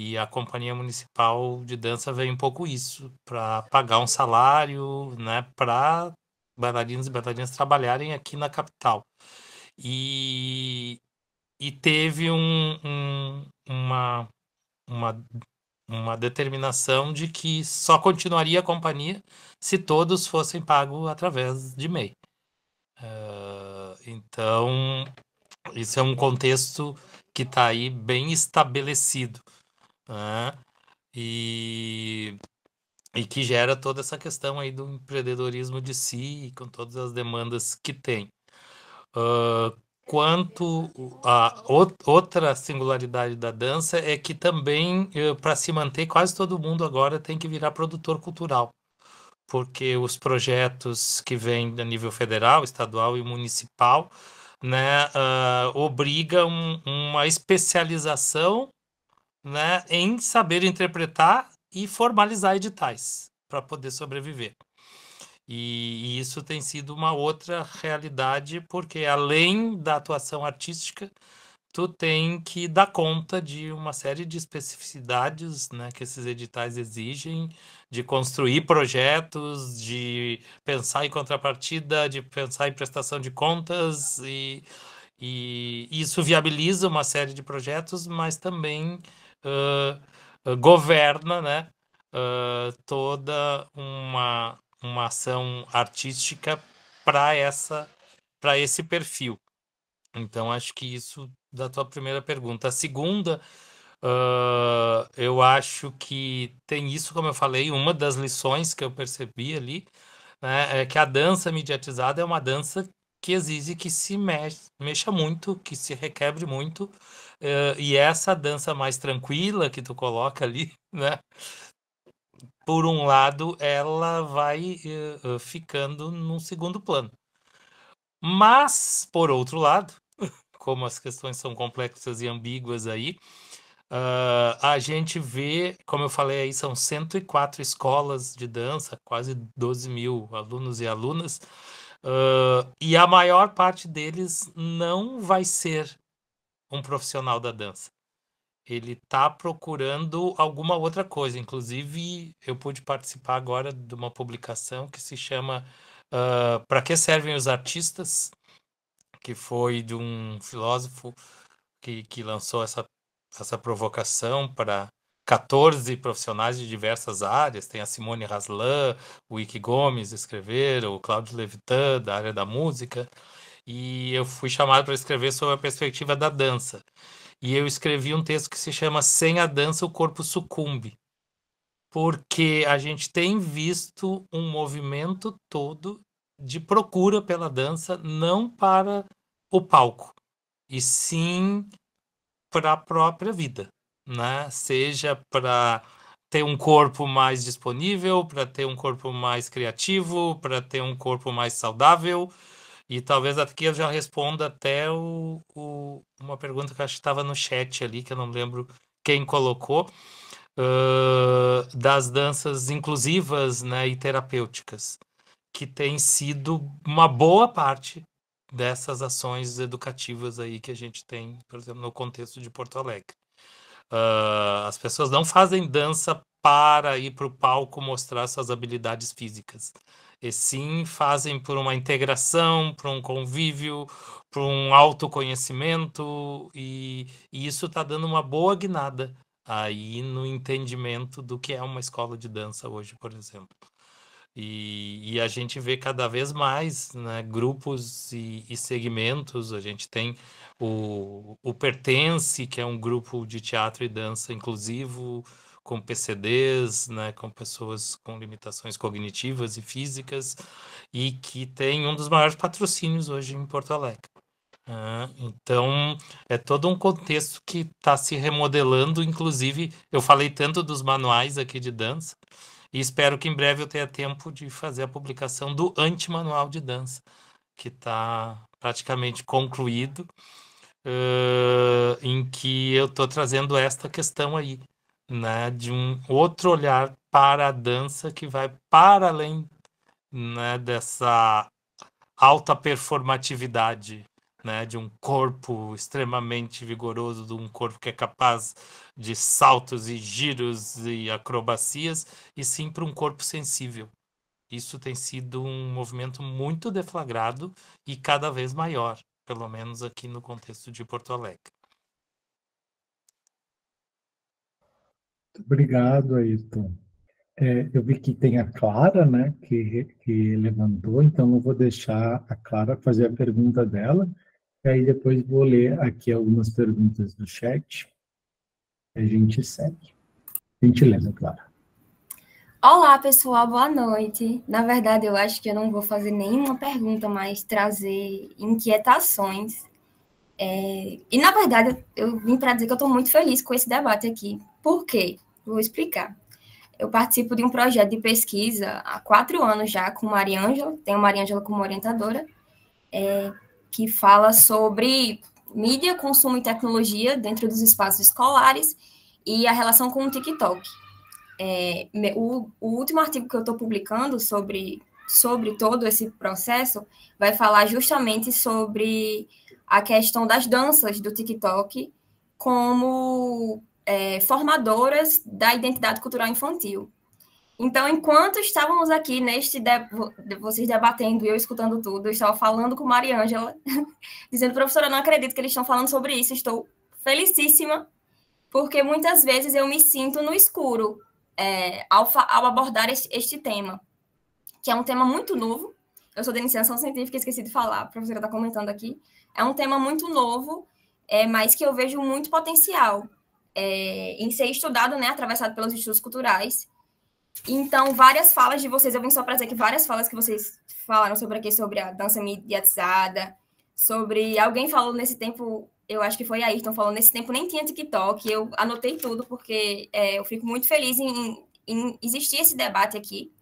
E a companhia municipal de dança veio um pouco isso, para pagar um salário, né, para bailarinos e bailarinas trabalharem aqui na capital. E, e teve um, um, uma, uma, uma determinação de que só continuaria a companhia se todos fossem pagos através de MEI. Uh, então, isso é um contexto que está aí bem estabelecido né? E, e que gera toda essa questão aí do empreendedorismo de si, com todas as demandas que tem. Uh, quanto a outra singularidade da dança é que também eh, para se manter quase todo mundo agora tem que virar produtor cultural porque os projetos que vêm a nível federal, estadual e municipal né, uh, obrigam uma especialização né, em saber interpretar e formalizar editais para poder sobreviver. E, e, isso tem sido uma outra realidade, porque além da atuação artística, tu tem que dar conta de uma série de especificidades né, que esses editais exigem, de construir projetos, de pensar em contrapartida, de pensar em prestação de contas, e, e isso viabiliza uma série de projetos, mas também uh, governa né, uh, toda uma, uma ação artística para essa para esse perfil. Então acho que isso da tua primeira pergunta. A segunda, uh, eu acho que tem isso, como eu falei, uma das lições que eu percebi ali, né, é que a dança mediatizada é uma dança que exige que se mexa, mexa muito, que se requebre muito, uh, e é essa dança mais tranquila que tu coloca ali, né? Por um lado, ela vai uh, ficando num segundo plano. Mas, por outro lado, como as questões são complexas e ambíguas aí, uh, a gente vê, como eu falei aí, são 104 escolas de dança, quase 12 mil alunos e alunas, Uh, e a maior parte deles não vai ser um profissional da dança. Ele está procurando alguma outra coisa. Inclusive, eu pude participar agora de uma publicação que se chama uh, ah, Para que servem os artistas? Que foi de um filósofo que, que lançou essa, essa provocação para 14 profissionais de diversas áreas, tem a Simone Raslan, o Ike Gomes escreveram, o Cláudio Levitan, da área da música, e eu fui chamado para escrever sobre a perspectiva da dança. E eu escrevi um texto que se chama Sem a Dança o Corpo Sucumbe, porque a gente tem visto um movimento todo de procura pela dança, não para o palco, e sim para a própria vida né? Seja para ter um corpo mais disponível, para ter um corpo mais criativo, para ter um corpo mais saudável. E talvez aqui eu já responda até o, o uma pergunta que acho que estava no chat ali, que eu não lembro quem colocou, uh, das danças inclusivas né, e terapêuticas, que tem sido uma boa parte dessas ações educativas aí que a gente tem, por exemplo, no contexto de Porto Alegre. Ah, as pessoas não fazem dança para ir para o palco mostrar suas habilidades físicas. E sim fazem por uma integração, por um convívio, por um autoconhecimento, e, e isso está dando uma boa guinada aí no entendimento do que é uma escola de dança hoje, por exemplo. E, e a gente vê cada vez mais né, grupos e, e segmentos. A gente tem o, o Pertence, que é um grupo de teatro e dança inclusivo, com PCDs, né, com pessoas com limitações cognitivas e físicas, e que tem um dos maiores patrocínios hoje em Porto Alegre. Ah, então, é todo um contexto que está se remodelando, inclusive, eu falei tanto dos manuais aqui de dança, e espero que em breve eu tenha tempo de fazer a publicação do anti-manual de dança, que está praticamente concluído, uh, em que eu estou trazendo esta questão aí, né, de um outro olhar para a dança que vai para além né, dessa alta performatividade né, de um corpo extremamente vigoroso, de um corpo que é capaz de saltos e giros e acrobacias, e sim para um corpo sensível. Isso tem sido um movimento muito deflagrado e cada vez maior, pelo menos aqui no contexto de Porto Alegre. Obrigado, Ayrton. É, eu vi que tem a Clara, né, que, que levantou, então eu vou deixar a Clara fazer a pergunta dela. E aí depois vou ler aqui algumas perguntas do chat. A gente segue. Gentileza, né, Clara. Olá, pessoal, boa noite. Na verdade, eu acho que eu não vou fazer nenhuma pergunta, mas trazer inquietações. É... E, na verdade, eu vim para dizer que eu estou muito feliz com esse debate aqui. Por quê? Vou explicar. Eu participo de um projeto de pesquisa há quatro anos já com Mariângela, tenho Mariângela como orientadora, é que fala sobre mídia, consumo e tecnologia dentro dos espaços escolares e a relação com o TikTok. É, o, o, último artigo que eu estou publicando sobre, sobre todo esse processo vai falar justamente sobre a questão das danças do TikTok como é, formadoras da identidade cultural infantil. Então, enquanto estávamos aqui neste de... vocês debatendo, eu escutando tudo, eu estava falando com Maria Ângela, dizendo, professora, não acredito que eles estão falando sobre isso, estou felicíssima, porque muitas vezes eu me sinto no escuro é, ao, ao, abordar este, este, tema, que é um tema muito novo. Eu sou de iniciação científica, esqueci de falar, a professora está comentando aqui. É um tema muito novo, é, mas que eu vejo muito potencial é, em ser estudado, né, atravessado pelos estudos culturais então, várias falas de vocês, eu vim só para dizer que várias falas que vocês falaram sobre aqui, sobre a dança mediatizada, sobre. Alguém falou nesse tempo, eu acho que foi Ayrton, falou nesse tempo nem tinha TikTok. Eu anotei tudo, porque é, eu fico muito feliz em, em existir esse debate aqui.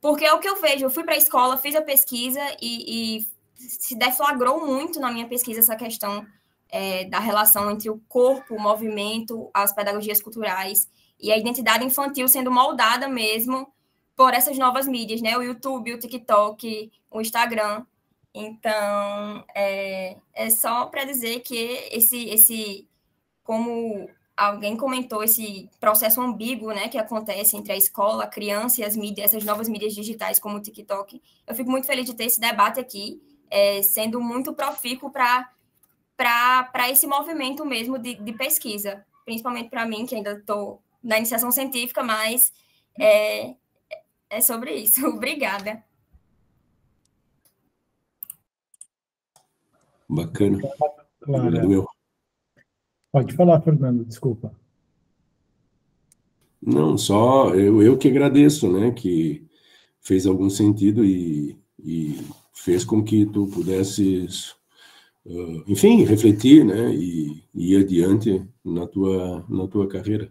Porque é o que eu vejo. Eu fui para a escola, fiz a pesquisa e, e, se deflagrou muito na minha pesquisa essa questão é, da relação entre o corpo, o movimento, as pedagogias culturais e a identidade infantil sendo moldada mesmo por essas novas mídias, né? O YouTube, o TikTok, o Instagram. Então, é, é só para dizer que esse, esse, como alguém comentou, esse processo ambíguo, né, que acontece entre a escola, a criança e as mídias, essas novas mídias digitais como o TikTok. Eu fico muito feliz de ter esse debate aqui, é, sendo muito profícuo para para esse movimento mesmo de, de pesquisa, principalmente para mim, que ainda estou na iniciação científica, mas é, é sobre isso. Obrigada. Bacana. Claro. Pode falar, Fernando, desculpa. Não, só eu, eu que agradeço, né, que fez algum sentido e, e fez com que tu pudesses, uh, enfim, refletir, né, e, e ir adiante na tua, na tua carreira.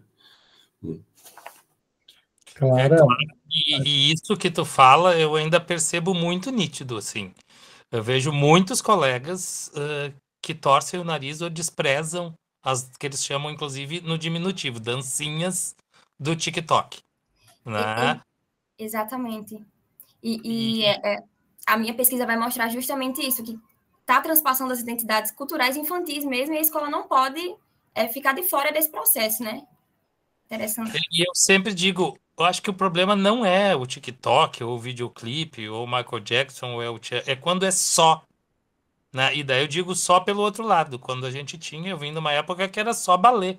Claro. É claro. E, e, isso que tu fala, eu ainda percebo muito nítido, assim. Eu vejo muitos colegas uh, que torcem o nariz ou desprezam as que eles chamam, inclusive, no diminutivo, dancinhas do TikTok. Né? É, é, exatamente. E, e é, é, a minha pesquisa vai mostrar justamente isso, que está transpassando as identidades culturais infantis mesmo, e a escola não pode é, ficar de fora desse processo, né? Interessante. E eu sempre digo, eu acho que o problema não é o TikTok, ou o videoclipe, ou o Michael Jackson, ou é o é quando é só. Né? E daí eu digo só pelo outro lado. Quando a gente tinha, eu vim de uma época que era só balé.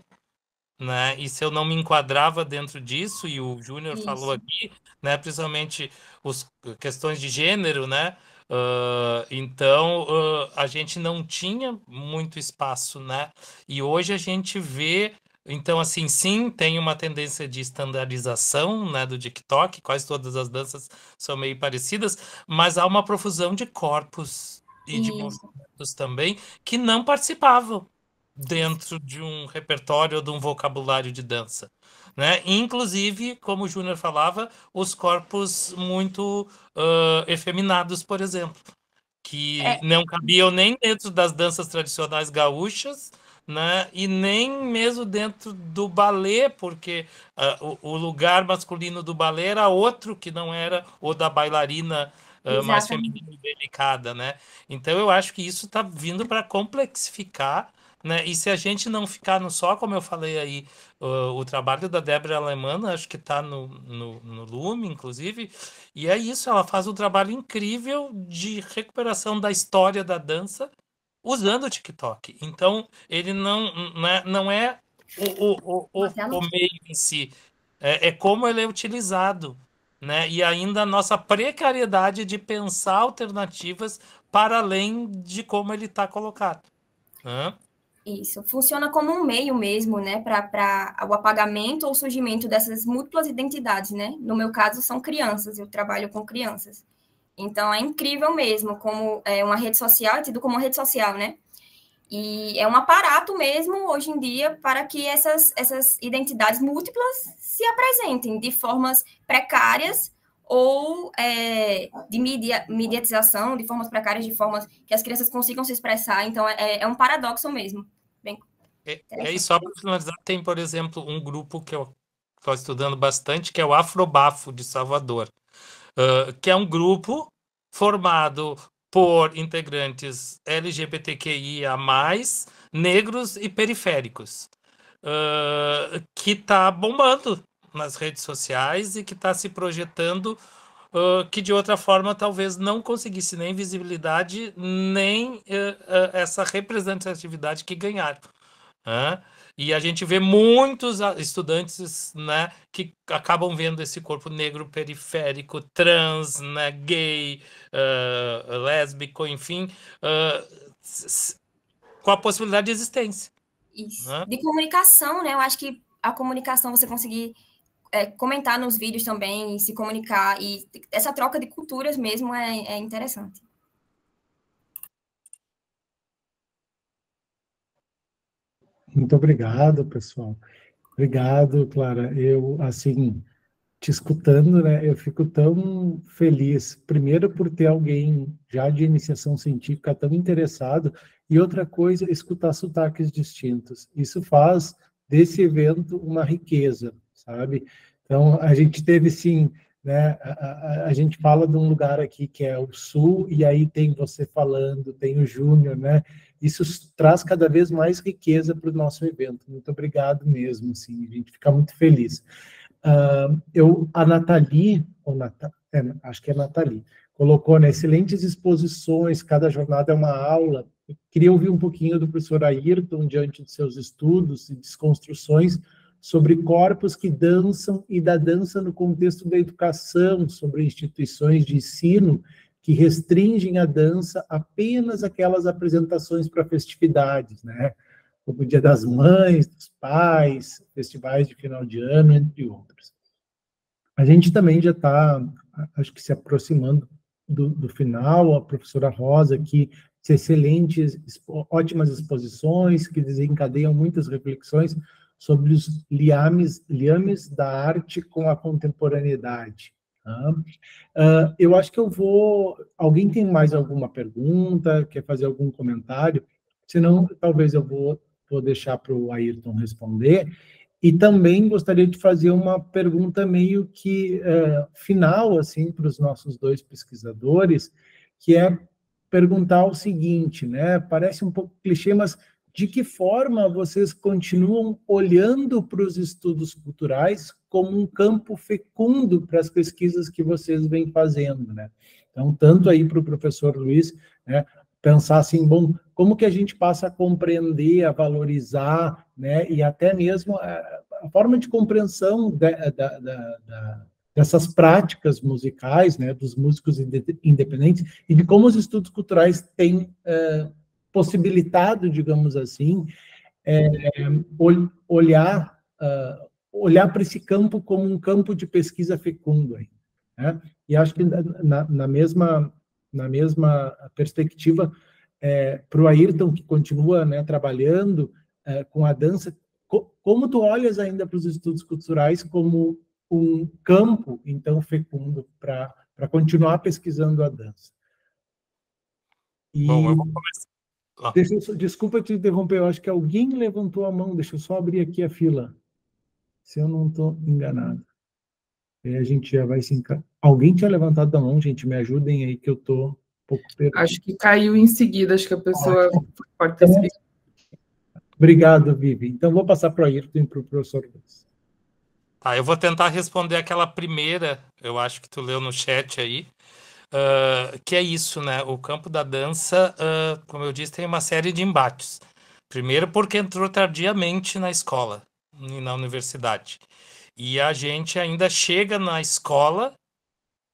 Né? E se eu não me enquadrava dentro disso, e o Júnior falou aqui, né? principalmente as eh, questões de gênero, né? Uh, então uh, a gente não tinha muito espaço, né? E hoje a gente vê então, assim, sim, tem uma tendência de estandarização né, do TikTok, quase todas as danças são meio parecidas, mas há uma profusão de corpos e Isso. de movimentos também que não participavam dentro de um repertório ou de um vocabulário de dança. Né? Inclusive, como o Júnior falava, os corpos muito uh, efeminados, por exemplo, que é. não cabiam nem dentro das danças tradicionais gaúchas, né? E nem mesmo dentro do balé, porque uh, o, o, lugar masculino do balé era outro que não era o da bailarina uh, mais feminina e delicada, né? Então eu acho que isso está vindo para complexificar, né? E se a gente não ficar no só, como eu falei aí, uh, o trabalho da Débora Alemana, né? acho que está no, no, no Lume, inclusive, e é isso, ela faz um trabalho incrível de recuperação da história da dança, usando o TikTok. Então, ele não, não é, é o, o, o, é o, meio em si, é, é como ele é utilizado. Né? E ainda a nossa precariedade de pensar alternativas para além de como ele está colocado. Hã? Isso, funciona como um meio mesmo, né, para o apagamento ou surgimento dessas múltiplas identidades, né? No meu caso, são crianças, eu trabalho com crianças. Então é incrível mesmo como é uma rede social, é tido como uma rede social, né? E é um aparato mesmo hoje em dia para que essas, essas identidades múltiplas se apresentem de formas precárias ou é, de media, mediatização, de formas precárias, de formas que as crianças consigam se expressar. Então é, é um paradoxo mesmo. Bem, é, e aí, é só para finalizar, tem, por exemplo, um grupo que eu estou estudando bastante, que é o Afrobafo de Salvador que é um grupo formado por integrantes LGBTQIA, negros e periféricos, uh, que está bombando nas redes sociais e que está se projetando uh, que de outra forma talvez não conseguisse nem visibilidade nem uh, essa representatividade que ganharam. Né? E a gente vê muitos ah, estudantes né, que acabam vendo esse corpo negro periférico, trans, né, gay, uh, lésbico, enfim, uh, com a possibilidade de existência. Né? De comunicação, né? Eu acho que a comunicação, você conseguir é, comentar nos vídeos também, se comunicar, e essa troca de culturas mesmo é, é interessante. Muito obrigado, pessoal. Obrigado, Clara. Eu, assim, te escutando, né, eu fico tão feliz, primeiro por ter alguém já de iniciação científica tão interessado, e outra coisa, escutar sotaques distintos. Isso faz desse evento uma riqueza, sabe? Então, a gente teve, sim, né, a, a, a gente fala de um lugar aqui que é o Sul, e aí tem você falando, tem o Júnior, né, isso traz cada vez mais riqueza para o nosso evento. Muito obrigado mesmo, assim, a gente fica muito feliz. Uh, eu, a Nathalie, ou Nata, é, acho que é Nathalie, colocou, né, excelentes exposições, cada jornada é uma aula. Eu queria ouvir um pouquinho do professor Ayrton diante de seus estudos e desconstruções sobre corpos que dançam e da dança no contexto da educação, sobre instituições de ensino que restringem a dança apenas aquelas apresentações para festividades, né? Como o Dia das Mães, dos Pais, festivais de final de ano, entre outros. A gente também já está, acho que se aproximando do, do, final, a professora Rosa aqui, excelentes, ótimas exposições que desencadeiam muitas reflexões sobre os liames, liames da arte com a contemporaneidade. Tá? Uh, eu acho que eu vou. Alguém tem mais alguma pergunta? Quer fazer algum comentário? Se não, talvez eu vou, vou deixar para o Ayrton responder. E também gostaria de fazer uma pergunta meio que uh, final, assim, para os nossos dois pesquisadores, que é perguntar o seguinte, né? Parece um pouco clichê, mas de que forma vocês continuam olhando para os estudos culturais como um campo fecundo para as pesquisas que vocês vêm fazendo, né? Então, tanto aí para o professor Luiz, né, pensar assim, bom, como que a gente passa a compreender, a valorizar, né, e até mesmo a, eh, a forma de compreensão da, da, da dessas práticas musicais, né, dos músicos independentes, e de como os estudos culturais têm uh, possibilitado, digamos assim, é, olhar uh, olhar para esse campo como um campo de pesquisa fecundo. Né? E acho que na, na, mesma, na mesma perspectiva, é, para o Ayrton, que continua né, trabalhando é, com a dança, co como tu olhas ainda para os estudos culturais como um campo, então, fecundo para continuar pesquisando a dança? E... Bom, eu vou começar eu, desculpa te interromper, eu acho que alguém levantou a mão, deixa eu só abrir aqui a fila, se eu não estou enganado. Aí a gente já vai se encar... Alguém tinha levantado a mão, gente, me ajudem aí que eu estou um pouco perdido. Acho que caiu em seguida, acho que a pessoa Ótimo. pode ter então, Obrigado, Vivi. Então, vou passar para o Ayrton e para o professor Luiz. Tá, eu vou tentar responder aquela primeira, eu acho que tu leu no chat aí, Uh, que é isso, né? O campo da dança, uh, como eu disse, tem uma série de embates. Primeiro, porque entrou tardiamente na escola e na universidade. E a gente ainda chega na escola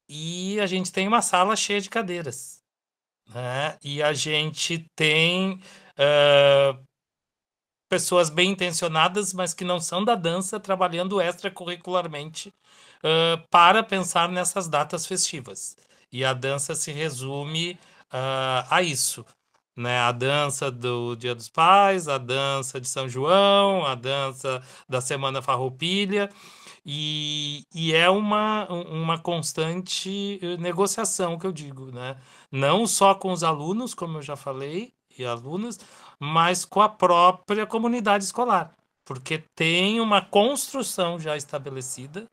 e a gente tem uma sala cheia de cadeiras. Né? E a gente tem uh, pessoas bem intencionadas, mas que não são da dança, trabalhando extracurricularmente uh, para pensar nessas datas festivas. E a dança se resume uh, a isso. Né, a dança do Dia dos Pais, a dança de São João, a dança da Semana Farroupilha, e, e é uma, uma constante eh, negociação que eu digo, né? Não só com os alunos, como eu já falei, e alunas, mas com a própria comunidade escolar, porque tem uma construção já estabelecida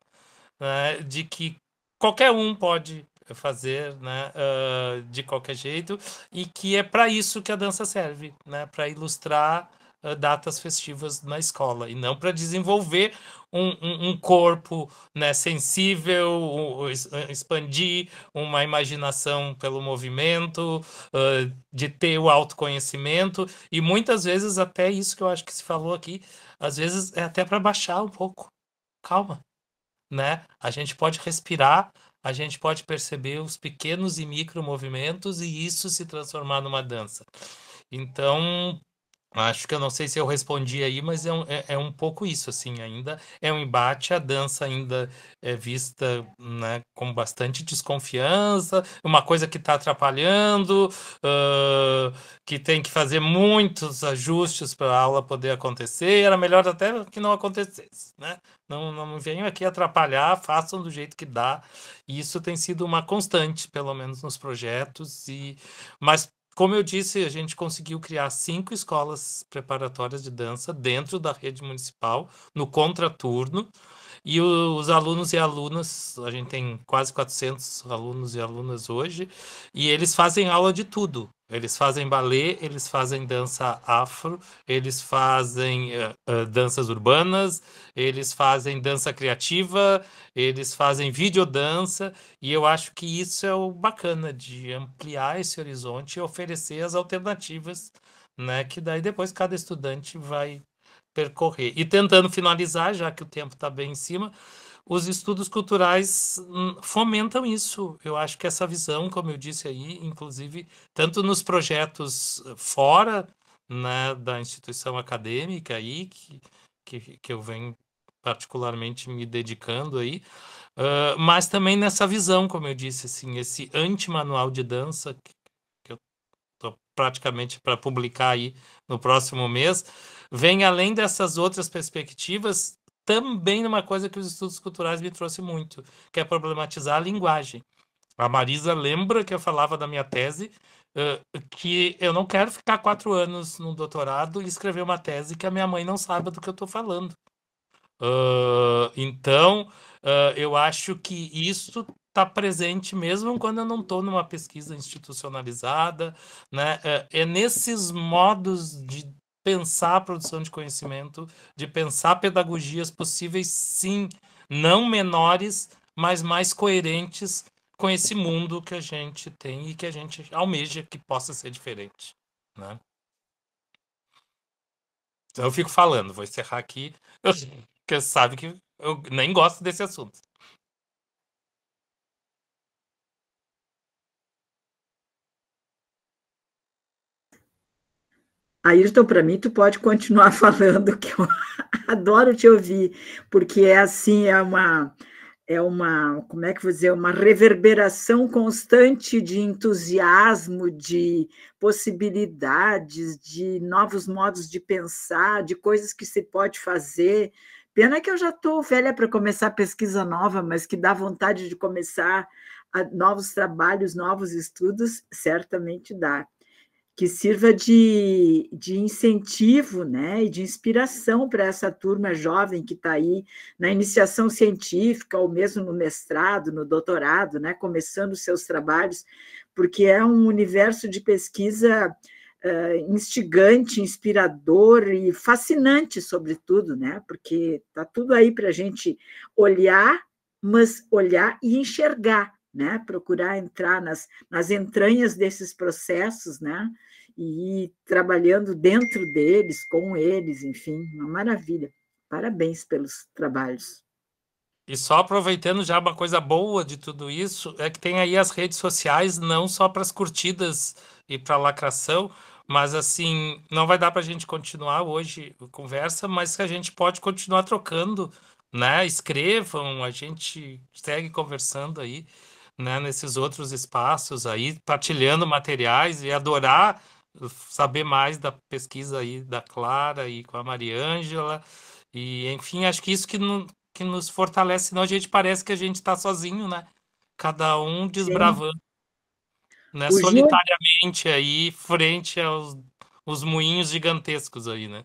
né, de que qualquer um pode fazer né, uh, de qualquer jeito, e que é para isso que a dança serve, né, para ilustrar uh, datas festivas na escola, e não para desenvolver um, um, um, corpo né, sensível, um, expandir uma imaginação pelo movimento, uh, de ter o autoconhecimento, e muitas vezes, até isso que eu acho que se falou aqui, às vezes é até para baixar um pouco. Calma, né? A gente pode respirar, a gente pode perceber os pequenos e micro movimentos e isso se transformar numa dança. Então, Acho que eu não sei se eu respondi aí, mas é um, é, é um pouco isso, assim, ainda é um embate, a dança ainda é vista né, com bastante desconfiança, uma coisa que está atrapalhando, uh, que tem que fazer muitos ajustes para a aula poder acontecer, era melhor até que não acontecesse, né? Não, não venham aqui atrapalhar, façam do jeito que dá. E isso tem sido uma constante, pelo menos nos projetos, e mas como eu disse, a gente conseguiu criar cinco escolas preparatórias de dança dentro da rede municipal, no contraturno, e os alunos e alunas, a gente tem quase 400 alunos e alunas hoje, e eles fazem aula de tudo. Eles fazem balé, eles fazem dança afro, eles fazem uh, uh, danças urbanas, eles fazem dança criativa, eles fazem videodança, e eu acho que isso é o bacana de ampliar esse horizonte e oferecer as alternativas, né, que daí depois cada estudante vai percorrer. E tentando finalizar, já que o tempo está bem em cima, os estudos culturais hum, fomentam isso. Eu acho que essa visão, como eu disse aí, inclusive, tanto nos projetos eh, fora né, da instituição acadêmica aí, que, que, que eu venho particularmente me dedicando aí, uh, mas também nessa visão, como eu disse, assim, esse anti-manual de dança que, que eu estou praticamente para publicar aí no próximo mês, vem além dessas outras perspectivas também numa coisa que os estudos culturais me trouxe muito, que é problematizar a linguagem. A Marisa lembra que eu falava da minha tese, que eu não quero ficar quatro anos no doutorado e escrever uma tese que a minha mãe não saiba do que eu estou falando. então, eu acho que isso está presente mesmo quando eu não estou numa pesquisa institucionalizada. Né? É nesses modos de pensar a produção de conhecimento, de pensar pedagogias possíveis, sim, não menores, mas mais coerentes com esse mundo que a gente tem e que a gente almeja que possa ser diferente, né? Então eu fico falando, vou encerrar aqui, eu, porque sabe que eu nem gosto desse assunto. Ayrton, para mim, tu pode continuar falando, que eu adoro te ouvir, porque é assim, é uma, é uma, como é que vou dizer, uma reverberação constante de entusiasmo, de possibilidades, de novos modos de pensar, de coisas que se pode fazer. Pena que eu já estou velha para começar pesquisa nova, mas que dá vontade de começar novos trabalhos, novos estudos, certamente dá que sirva de, de incentivo né, e de inspiração para essa turma jovem que está aí na iniciação científica, ou mesmo no mestrado, no doutorado, né, começando seus trabalhos, porque é um universo de pesquisa uh, instigante, inspirador e fascinante, sobretudo, né, porque está tudo aí para a gente olhar, mas olhar e enxergar né? Procurar entrar nas, nas entranhas desses processos, né? E ir trabalhando dentro deles, com eles, enfim, uma maravilha. Parabéns pelos trabalhos. E só aproveitando já uma coisa boa de tudo isso, é que tem aí as redes sociais, não só para as curtidas e para lacração, mas assim, não vai dar para a gente continuar hoje a conversa, mas que a gente pode continuar trocando, né? Escrevam, a gente segue conversando aí né, nesses outros espaços aí, partilhando materiais e adorar uh, saber mais da pesquisa aí da Clara e com a Maria Ângela. E, enfim, acho que isso que, não, que nos fortalece, senão a gente parece que a gente está sozinho, né? Cada um desbravando, né? solitariamente aí, frente aos os moinhos gigantescos aí, né?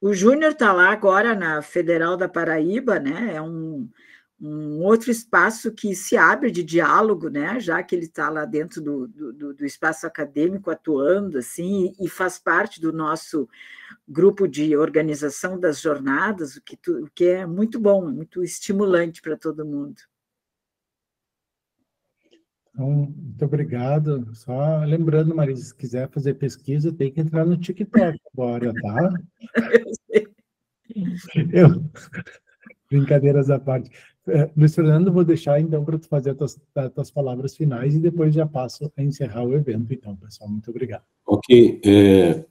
O Júnior está lá agora na Federal da Paraíba, né? É um, um outro espaço que se abre de diálogo, né, já que ele está lá dentro do, do, do, espaço acadêmico atuando, assim, e faz parte do nosso grupo de organização das jornadas, o que, tu, o que é muito bom, muito estimulante para todo mundo. Então, muito obrigado. Só lembrando, Marisa, se quiser fazer pesquisa, tem que entrar no TikTok agora, tá? Eu sei. Eu, Brincadeiras à parte. É, Luiz Fernando, vou deixar então para tu fazer as tuas, tuas, palavras finais e depois já passo a encerrar o evento. Então, pessoal, muito obrigado. Ok. É,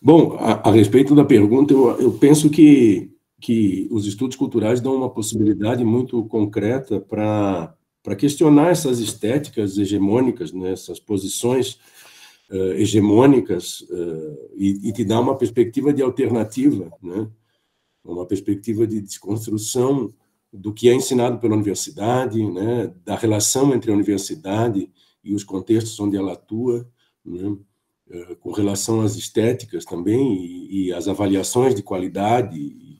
bom, a, a, respeito da pergunta, eu, eu penso que, que os estudos culturais dão uma possibilidade muito concreta para para questionar essas estéticas hegemônicas, né, essas posições uh, hegemônicas uh, e, e, te dar uma perspectiva de alternativa, né, uma perspectiva de desconstrução do que é ensinado pela universidade, né, da relação entre a universidade e os contextos onde ela atua, né, eh, com relação às estéticas também e, e às avaliações de qualidade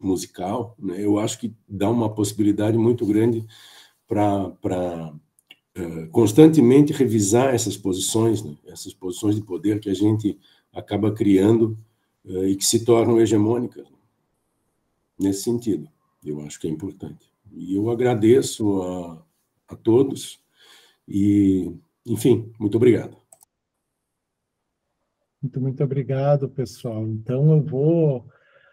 musical, né, eu acho que dá uma possibilidade muito grande para eh, constantemente revisar essas posições, né, essas posições de poder que a gente acaba criando eh, e que se tornam hegemônicas né, nesse sentido. Eu acho que é importante. E eu agradeço a, a todos e, enfim, muito obrigado. Muito, muito obrigado, pessoal. Então, eu vou.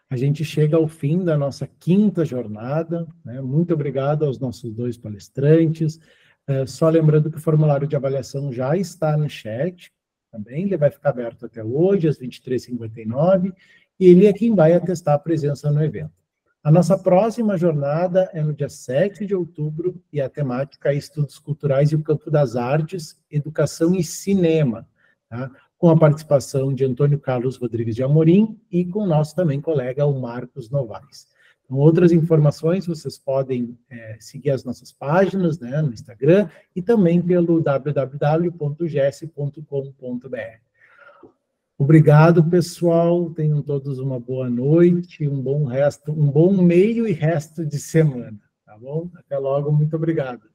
A gente chega ao fim da nossa quinta jornada. Né? Muito obrigado aos nossos dois palestrantes. É, só lembrando que o formulário de avaliação já está no chat também. Ele vai ficar aberto até hoje, às 23h59. E ele é quem vai atestar a presença no evento. A nossa próxima jornada é no dia 7 de outubro e a temática é Estudos Culturais e o Campo das Artes, Educação e Cinema, tá? com a participação de Antônio Carlos Rodrigues de Amorim e com o nosso também colega, o Marcos Novaes. Então, outras informações, vocês podem é, seguir as nossas páginas né, no Instagram e também pelo www.gs.com.br. Obrigado, pessoal. Tenham todos uma boa noite, um bom resto, um bom meio e resto de semana, tá bom? Até logo, muito obrigado.